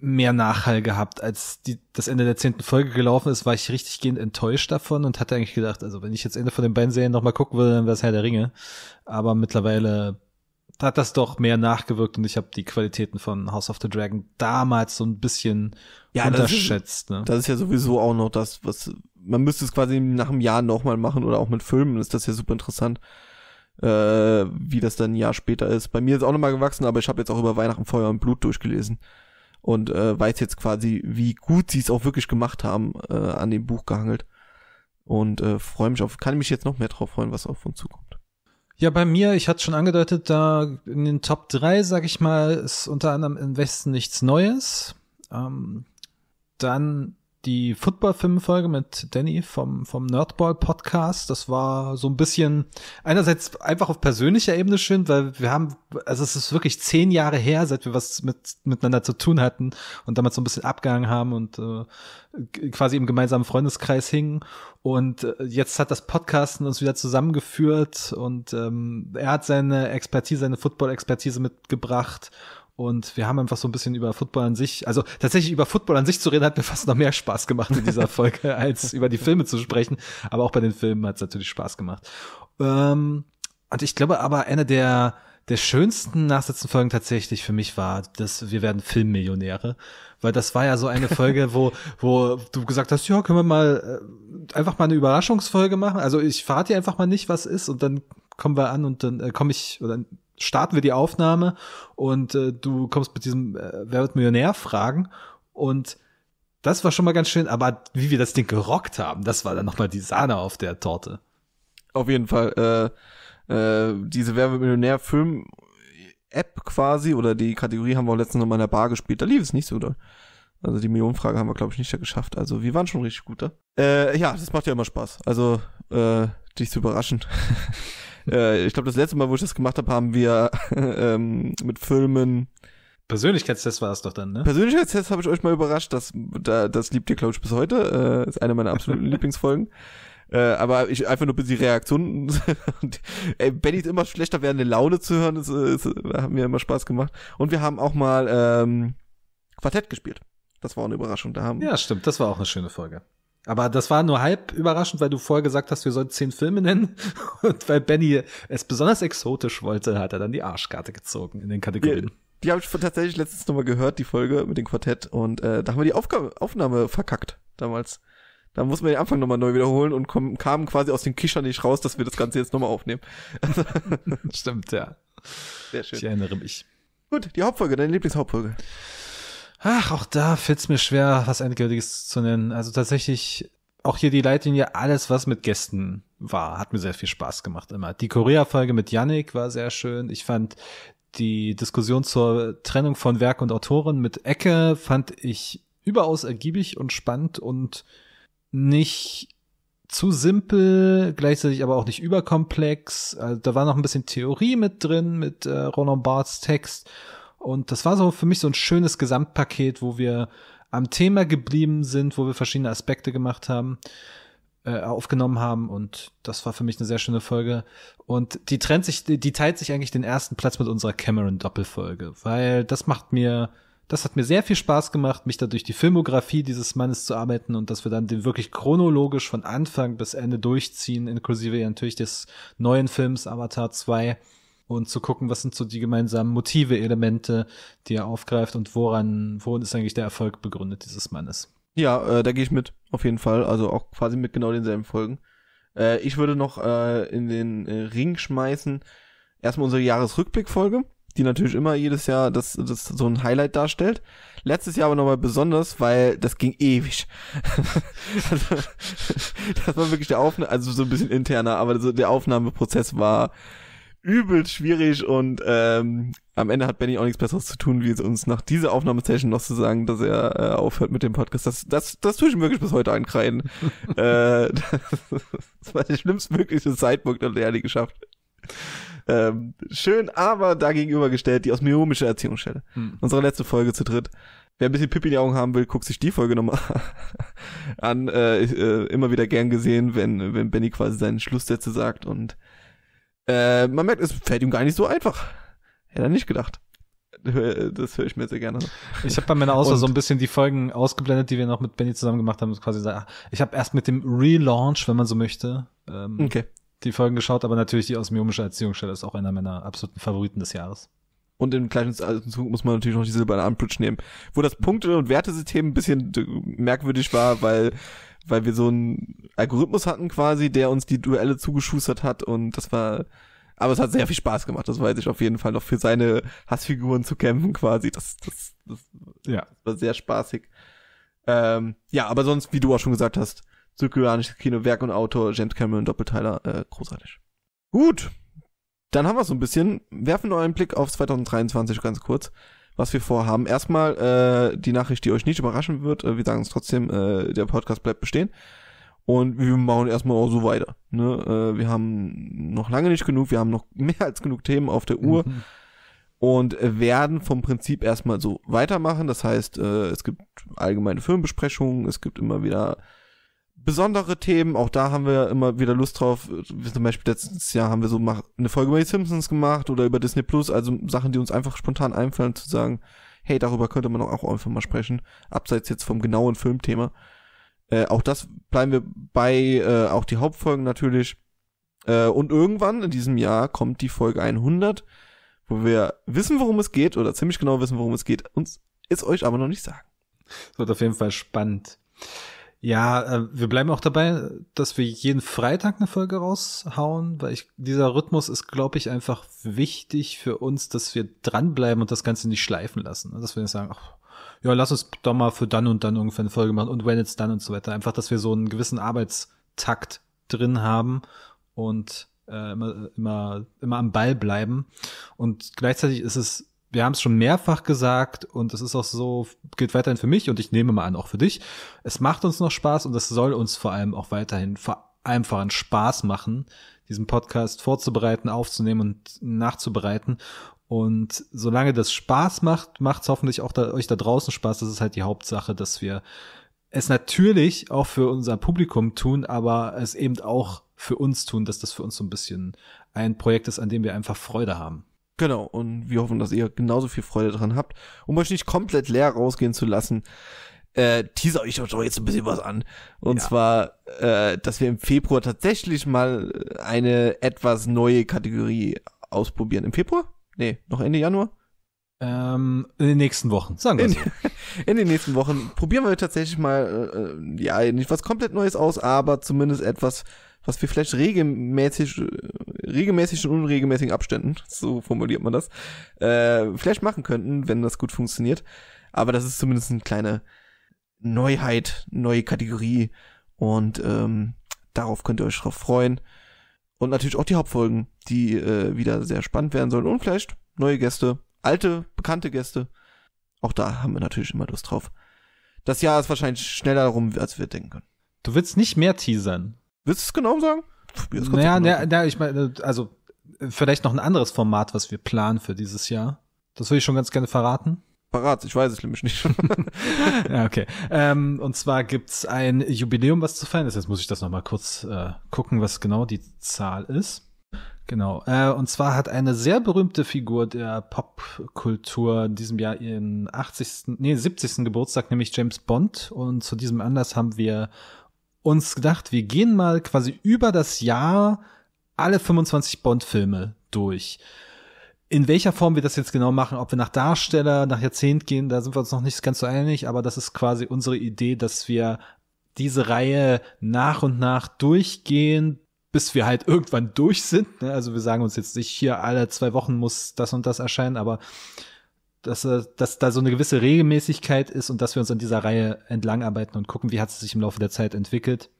mehr Nachhall gehabt. Als die, das Ende der zehnten Folge gelaufen ist, war ich richtig gehend enttäuscht davon und hatte eigentlich gedacht, also wenn ich jetzt Ende von den beiden Serien nochmal gucken würde, dann wäre es Herr der Ringe. Aber mittlerweile da hat das doch mehr nachgewirkt und ich habe die Qualitäten von House of the Dragon damals so ein bisschen ja, unterschätzt. Das ist, ne? das ist ja sowieso auch noch das, was man müsste es quasi nach einem Jahr nochmal machen oder auch mit Filmen ist das ja super interessant, äh, wie das dann ein Jahr später ist. Bei mir ist auch nochmal gewachsen, aber ich habe jetzt auch über Weihnachten Feuer und Blut durchgelesen und äh, weiß jetzt quasi, wie gut sie es auch wirklich gemacht haben, äh, an dem Buch gehangelt. Und äh, freue mich auf, kann mich jetzt noch mehr drauf freuen, was auf uns zukommt. Ja, bei mir, ich hatte schon angedeutet, da in den Top 3, sag ich mal, ist unter anderem im Westen nichts Neues. Ähm, dann die Football-Filmfolge mit Danny vom, vom Nerdball-Podcast. Das war so ein bisschen einerseits einfach auf persönlicher Ebene schön, weil wir haben, also es ist wirklich zehn Jahre her, seit wir was mit, miteinander zu tun hatten und damals so ein bisschen abgehangen haben und äh, quasi im gemeinsamen Freundeskreis hingen. Und äh, jetzt hat das Podcasten uns wieder zusammengeführt und ähm, er hat seine Expertise, seine Football-Expertise mitgebracht und wir haben einfach so ein bisschen über Football an sich, also tatsächlich über Football an sich zu reden, hat mir [LAUGHS] fast noch mehr Spaß gemacht in dieser Folge, [LAUGHS] als über die Filme zu sprechen. Aber auch bei den Filmen hat es natürlich Spaß gemacht. Ähm, und ich glaube aber, einer der, der schönsten Nachsitzenfolgen tatsächlich für mich war, dass wir werden Filmmillionäre, weil das war ja so eine Folge, wo [LAUGHS] wo du gesagt hast, ja, können wir mal äh, einfach mal eine Überraschungsfolge machen. Also ich verrate dir einfach mal nicht, was ist und dann kommen wir an und dann äh, komme ich oder starten wir die Aufnahme und äh, du kommst mit diesem äh, Wer wird Millionär fragen und das war schon mal ganz schön, aber wie wir das Ding gerockt haben, das war dann nochmal die Sahne auf der Torte. Auf jeden Fall, äh, äh, diese Werbe Millionär Film äh, App quasi oder die Kategorie haben wir auch letztens nochmal in der Bar gespielt, da lief es nicht so doll. Also die Millionenfrage haben wir, glaube ich, nicht geschafft. Also wir waren schon richtig gut da. Äh, ja, das macht ja immer Spaß. Also äh, dich zu überraschen. [LAUGHS] äh, ich glaube, das letzte Mal, wo ich das gemacht habe, haben wir [LAUGHS] ähm, mit Filmen. Persönlichkeitstest war es doch dann, ne? Persönlichkeitstest habe ich euch mal überrascht. Das, da, das liebt ihr, glaube ich, bis heute. Äh, ist eine meiner absoluten [LAUGHS] Lieblingsfolgen. Äh, aber ich einfach nur bis die Reaktionen. [LAUGHS] und, ey, Bennys immer schlechter werdende Laune zu hören, das, ist, hat mir immer Spaß gemacht. Und wir haben auch mal ähm, Quartett gespielt. Das war eine Überraschung. Da haben, ja, stimmt. Das war auch eine schöne Folge. Aber das war nur halb überraschend, weil du vorher gesagt hast, wir sollen zehn Filme nennen. [LAUGHS] Und weil Benny es besonders exotisch wollte, hat er dann die Arschkarte gezogen in den Kategorien. Die, die habe ich tatsächlich letztens nochmal gehört, die Folge mit dem Quartett. Und äh, da haben wir die Aufgabe, Aufnahme verkackt damals. Da mussten wir den Anfang nochmal neu wiederholen und kamen quasi aus dem Kichern nicht raus, dass wir das Ganze jetzt nochmal aufnehmen. [LAUGHS] Stimmt, ja. Sehr schön. Ich erinnere mich. Gut, die Hauptfolge, deine Lieblingshauptfolge. Ach, auch da fällt es mir schwer, was Endgültiges zu nennen. Also tatsächlich, auch hier die Leitlinie, alles, was mit Gästen war, hat mir sehr viel Spaß gemacht immer. Die Korea-Folge mit Yannick war sehr schön. Ich fand die Diskussion zur Trennung von Werk und Autoren mit Ecke fand ich überaus ergiebig und spannend und nicht zu simpel, gleichzeitig aber auch nicht überkomplex. Also da war noch ein bisschen Theorie mit drin, mit äh, Roland Barths Text und das war so für mich so ein schönes Gesamtpaket, wo wir am Thema geblieben sind, wo wir verschiedene Aspekte gemacht haben, äh, aufgenommen haben. Und das war für mich eine sehr schöne Folge. Und die trennt sich, die teilt sich eigentlich den ersten Platz mit unserer Cameron-Doppelfolge, weil das macht mir das hat mir sehr viel Spaß gemacht, mich da durch die Filmografie dieses Mannes zu arbeiten und dass wir dann den wirklich chronologisch von Anfang bis Ende durchziehen, inklusive natürlich des neuen Films Avatar 2 und zu gucken, was sind so die gemeinsamen Motive, Elemente, die er aufgreift und woran, worin ist eigentlich der Erfolg begründet dieses Mannes. Ja, äh, da gehe ich mit, auf jeden Fall. Also auch quasi mit genau denselben Folgen. Äh, ich würde noch äh, in den äh, Ring schmeißen. Erstmal unsere Jahresrückblickfolge, die natürlich immer jedes Jahr das, das so ein Highlight darstellt. Letztes Jahr aber nochmal besonders, weil das ging ewig. [LAUGHS] also, [LAUGHS] das war wirklich der Aufnahme, also so ein bisschen interner, aber so der Aufnahmeprozess war übel schwierig und ähm, am Ende hat Benny auch nichts Besseres zu tun, wie es uns nach dieser Aufnahmesession noch zu sagen, dass er äh, aufhört mit dem Podcast. Das, das, das tue ich ihm wirklich bis heute ankreiden. [LAUGHS] äh, das, [LAUGHS] das war der schlimmstmögliche Zeitpunkt, der Ernie geschafft. Ähm, schön, aber dagegenübergestellt die osmiomische Erziehungsstelle. Hm. Unsere letzte Folge zu dritt. Wer ein bisschen Pippi in die Augen haben will, guckt sich die Folge nochmal [LAUGHS] an. Äh, äh, immer wieder gern gesehen, wenn, wenn Benny quasi seinen Schlusssätze sagt und äh, man merkt, es fällt ihm gar nicht so einfach. Hätte er nicht gedacht. Das höre ich mir sehr gerne. Ich habe bei meiner Auswahl so ein bisschen die Folgen ausgeblendet, die wir noch mit Benny zusammen gemacht haben. Quasi, ah, ich habe erst mit dem Relaunch, wenn man so möchte, ähm, okay. die Folgen geschaut, aber natürlich die osmiomische Erziehungsstelle ist auch einer meiner absoluten Favoriten des Jahres und im gleichen Zug muss man natürlich noch die silberne Armbridge nehmen, wo das Punkte- und Wertesystem ein bisschen äh, merkwürdig war, weil weil wir so einen Algorithmus hatten quasi, der uns die Duelle zugeschustert hat und das war aber es hat sehr viel Spaß gemacht, das weiß ich auf jeden Fall noch für seine Hassfiguren zu kämpfen quasi, das das, das ja, das war sehr spaßig. Ähm, ja, aber sonst wie du auch schon gesagt hast, südkoreanisches Kino Werk und Autor James Cameron Doppelteiler äh, großartig. Gut, dann haben wir so ein bisschen, werfen wir einen Blick auf 2023 ganz kurz, was wir vorhaben. Erstmal äh, die Nachricht, die euch nicht überraschen wird, äh, wir sagen es trotzdem, äh, der Podcast bleibt bestehen. Und wir machen erstmal auch so weiter. Ne? Äh, wir haben noch lange nicht genug, wir haben noch [LAUGHS] mehr als genug Themen auf der Uhr. Mhm und werden vom Prinzip erstmal so weitermachen. Das heißt, äh, es gibt allgemeine Filmbesprechungen, es gibt immer wieder besondere Themen, auch da haben wir immer wieder Lust drauf. Zum Beispiel letztes Jahr haben wir so eine Folge über die Simpsons gemacht oder über Disney Plus, also Sachen, die uns einfach spontan einfallen, zu sagen, hey, darüber könnte man auch einfach mal sprechen, abseits jetzt vom genauen Filmthema. Äh, auch das bleiben wir bei, äh, auch die Hauptfolgen natürlich. Äh, und irgendwann in diesem Jahr kommt die Folge 100, wo wir wissen, worum es geht, oder ziemlich genau wissen, worum es geht, uns ist euch aber noch nicht sagen. Das wird auf jeden Fall spannend. Ja, äh, wir bleiben auch dabei, dass wir jeden Freitag eine Folge raushauen, weil ich, dieser Rhythmus ist, glaube ich, einfach wichtig für uns, dass wir dranbleiben und das Ganze nicht schleifen lassen. Dass wir nicht sagen, ach, ja, lass uns doch mal für dann und dann ungefähr eine Folge machen und when it's done und so weiter. Einfach, dass wir so einen gewissen Arbeitstakt drin haben und äh, immer, immer, immer am Ball bleiben. Und gleichzeitig ist es wir haben es schon mehrfach gesagt und es ist auch so, geht weiterhin für mich und ich nehme mal an, auch für dich. Es macht uns noch Spaß und es soll uns vor allem auch weiterhin vereinfachen, Spaß machen, diesen Podcast vorzubereiten, aufzunehmen und nachzubereiten. Und solange das Spaß macht, macht es hoffentlich auch da, euch da draußen Spaß. Das ist halt die Hauptsache, dass wir es natürlich auch für unser Publikum tun, aber es eben auch für uns tun, dass das für uns so ein bisschen ein Projekt ist, an dem wir einfach Freude haben. Genau, und wir hoffen, dass ihr genauso viel Freude dran habt, um euch nicht komplett leer rausgehen zu lassen. Äh, teaser ich euch doch jetzt ein bisschen was an. Und ja. zwar, äh, dass wir im Februar tatsächlich mal äh, eine etwas neue Kategorie ausprobieren. Im Februar? Nee, noch Ende Januar? Ähm, in den nächsten Wochen, sagen wir in, so. [LAUGHS] in den nächsten Wochen probieren wir tatsächlich mal, äh, äh, ja, nicht was komplett Neues aus, aber zumindest etwas, was wir vielleicht regelmäßig, regelmäßig und unregelmäßigen Abständen, [LAUGHS] so formuliert man das, äh, vielleicht machen könnten, wenn das gut funktioniert. Aber das ist zumindest eine kleine Neuheit, neue Kategorie und ähm, darauf könnt ihr euch drauf freuen. Und natürlich auch die Hauptfolgen, die äh, wieder sehr spannend werden sollen und vielleicht neue Gäste, alte, bekannte Gäste. Auch da haben wir natürlich immer Lust drauf. Das Jahr ist wahrscheinlich schneller rum, als wir denken können. Du willst nicht mehr teasern. Willst du es genau sagen? Naja, na, genau. na, ich meine, äh, also vielleicht noch ein anderes Format, was wir planen für dieses Jahr. Das würde ich schon ganz gerne verraten. Parat, ich weiß es nämlich nicht. [LAUGHS] ja, okay. Ähm, und zwar gibt's ein Jubiläum, was zu feiern ist. Jetzt muss ich das nochmal kurz äh, gucken, was genau die Zahl ist. Genau. Äh, und zwar hat eine sehr berühmte Figur der Popkultur in diesem Jahr ihren 80., nee, 70. Geburtstag, nämlich James Bond. Und zu diesem Anlass haben wir uns gedacht, wir gehen mal quasi über das Jahr alle 25 Bond-Filme durch. In welcher Form wir das jetzt genau machen, ob wir nach Darsteller, nach Jahrzehnt gehen, da sind wir uns noch nicht ganz so einig, aber das ist quasi unsere Idee, dass wir diese Reihe nach und nach durchgehen, bis wir halt irgendwann durch sind. Ne? Also wir sagen uns jetzt nicht, hier alle zwei Wochen muss das und das erscheinen, aber dass, dass da so eine gewisse Regelmäßigkeit ist und dass wir uns an dieser Reihe entlangarbeiten und gucken, wie hat es sich im Laufe der Zeit entwickelt.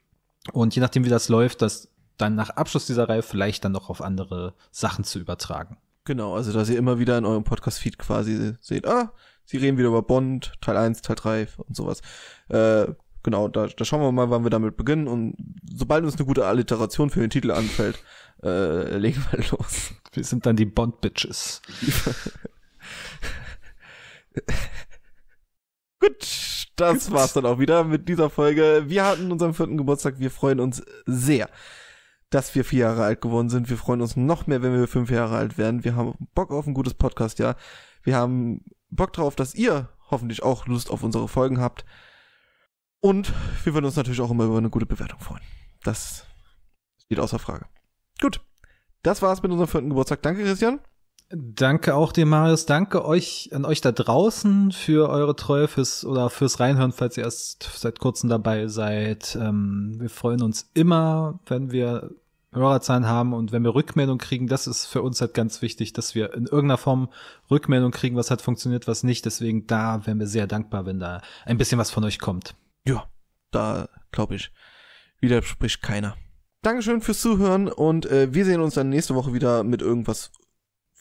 Und je nachdem, wie das läuft, das dann nach Abschluss dieser Reihe vielleicht dann noch auf andere Sachen zu übertragen. Genau, also dass ihr immer wieder in eurem Podcast-Feed quasi seht, ah, sie reden wieder über Bond, Teil 1, Teil 3 und sowas. Äh, genau, da, da schauen wir mal, wann wir damit beginnen. Und sobald uns eine gute Alliteration für den Titel anfällt, äh, legen wir [LAUGHS] los. Wir sind dann die Bond-Bitches. [LAUGHS] [LAUGHS] Gut, das Gut. war's dann auch wieder mit dieser Folge. Wir hatten unseren vierten Geburtstag. Wir freuen uns sehr, dass wir vier Jahre alt geworden sind. Wir freuen uns noch mehr, wenn wir fünf Jahre alt werden. Wir haben Bock auf ein gutes Podcast, ja. Wir haben Bock drauf, dass ihr hoffentlich auch Lust auf unsere Folgen habt. Und wir würden uns natürlich auch immer über eine gute Bewertung freuen. Das steht außer Frage. Gut. Das war's mit unserem vierten Geburtstag. Danke, Christian. Danke auch dir, Marius. Danke euch, an euch da draußen für eure Treue, fürs oder fürs Reinhören, falls ihr erst seit kurzem dabei seid. Ähm, wir freuen uns immer, wenn wir Hörerzahlen haben und wenn wir Rückmeldung kriegen. Das ist für uns halt ganz wichtig, dass wir in irgendeiner Form Rückmeldung kriegen, was hat funktioniert, was nicht. Deswegen da wären wir sehr dankbar, wenn da ein bisschen was von euch kommt. Ja, da glaube ich. Widerspricht keiner. Dankeschön fürs Zuhören und äh, wir sehen uns dann nächste Woche wieder mit irgendwas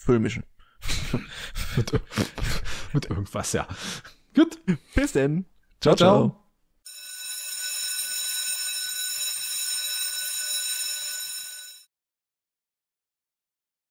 Füll mischen. [LAUGHS] mit, mit irgendwas, ja. Gut. Bis denn. ciao. ciao. ciao.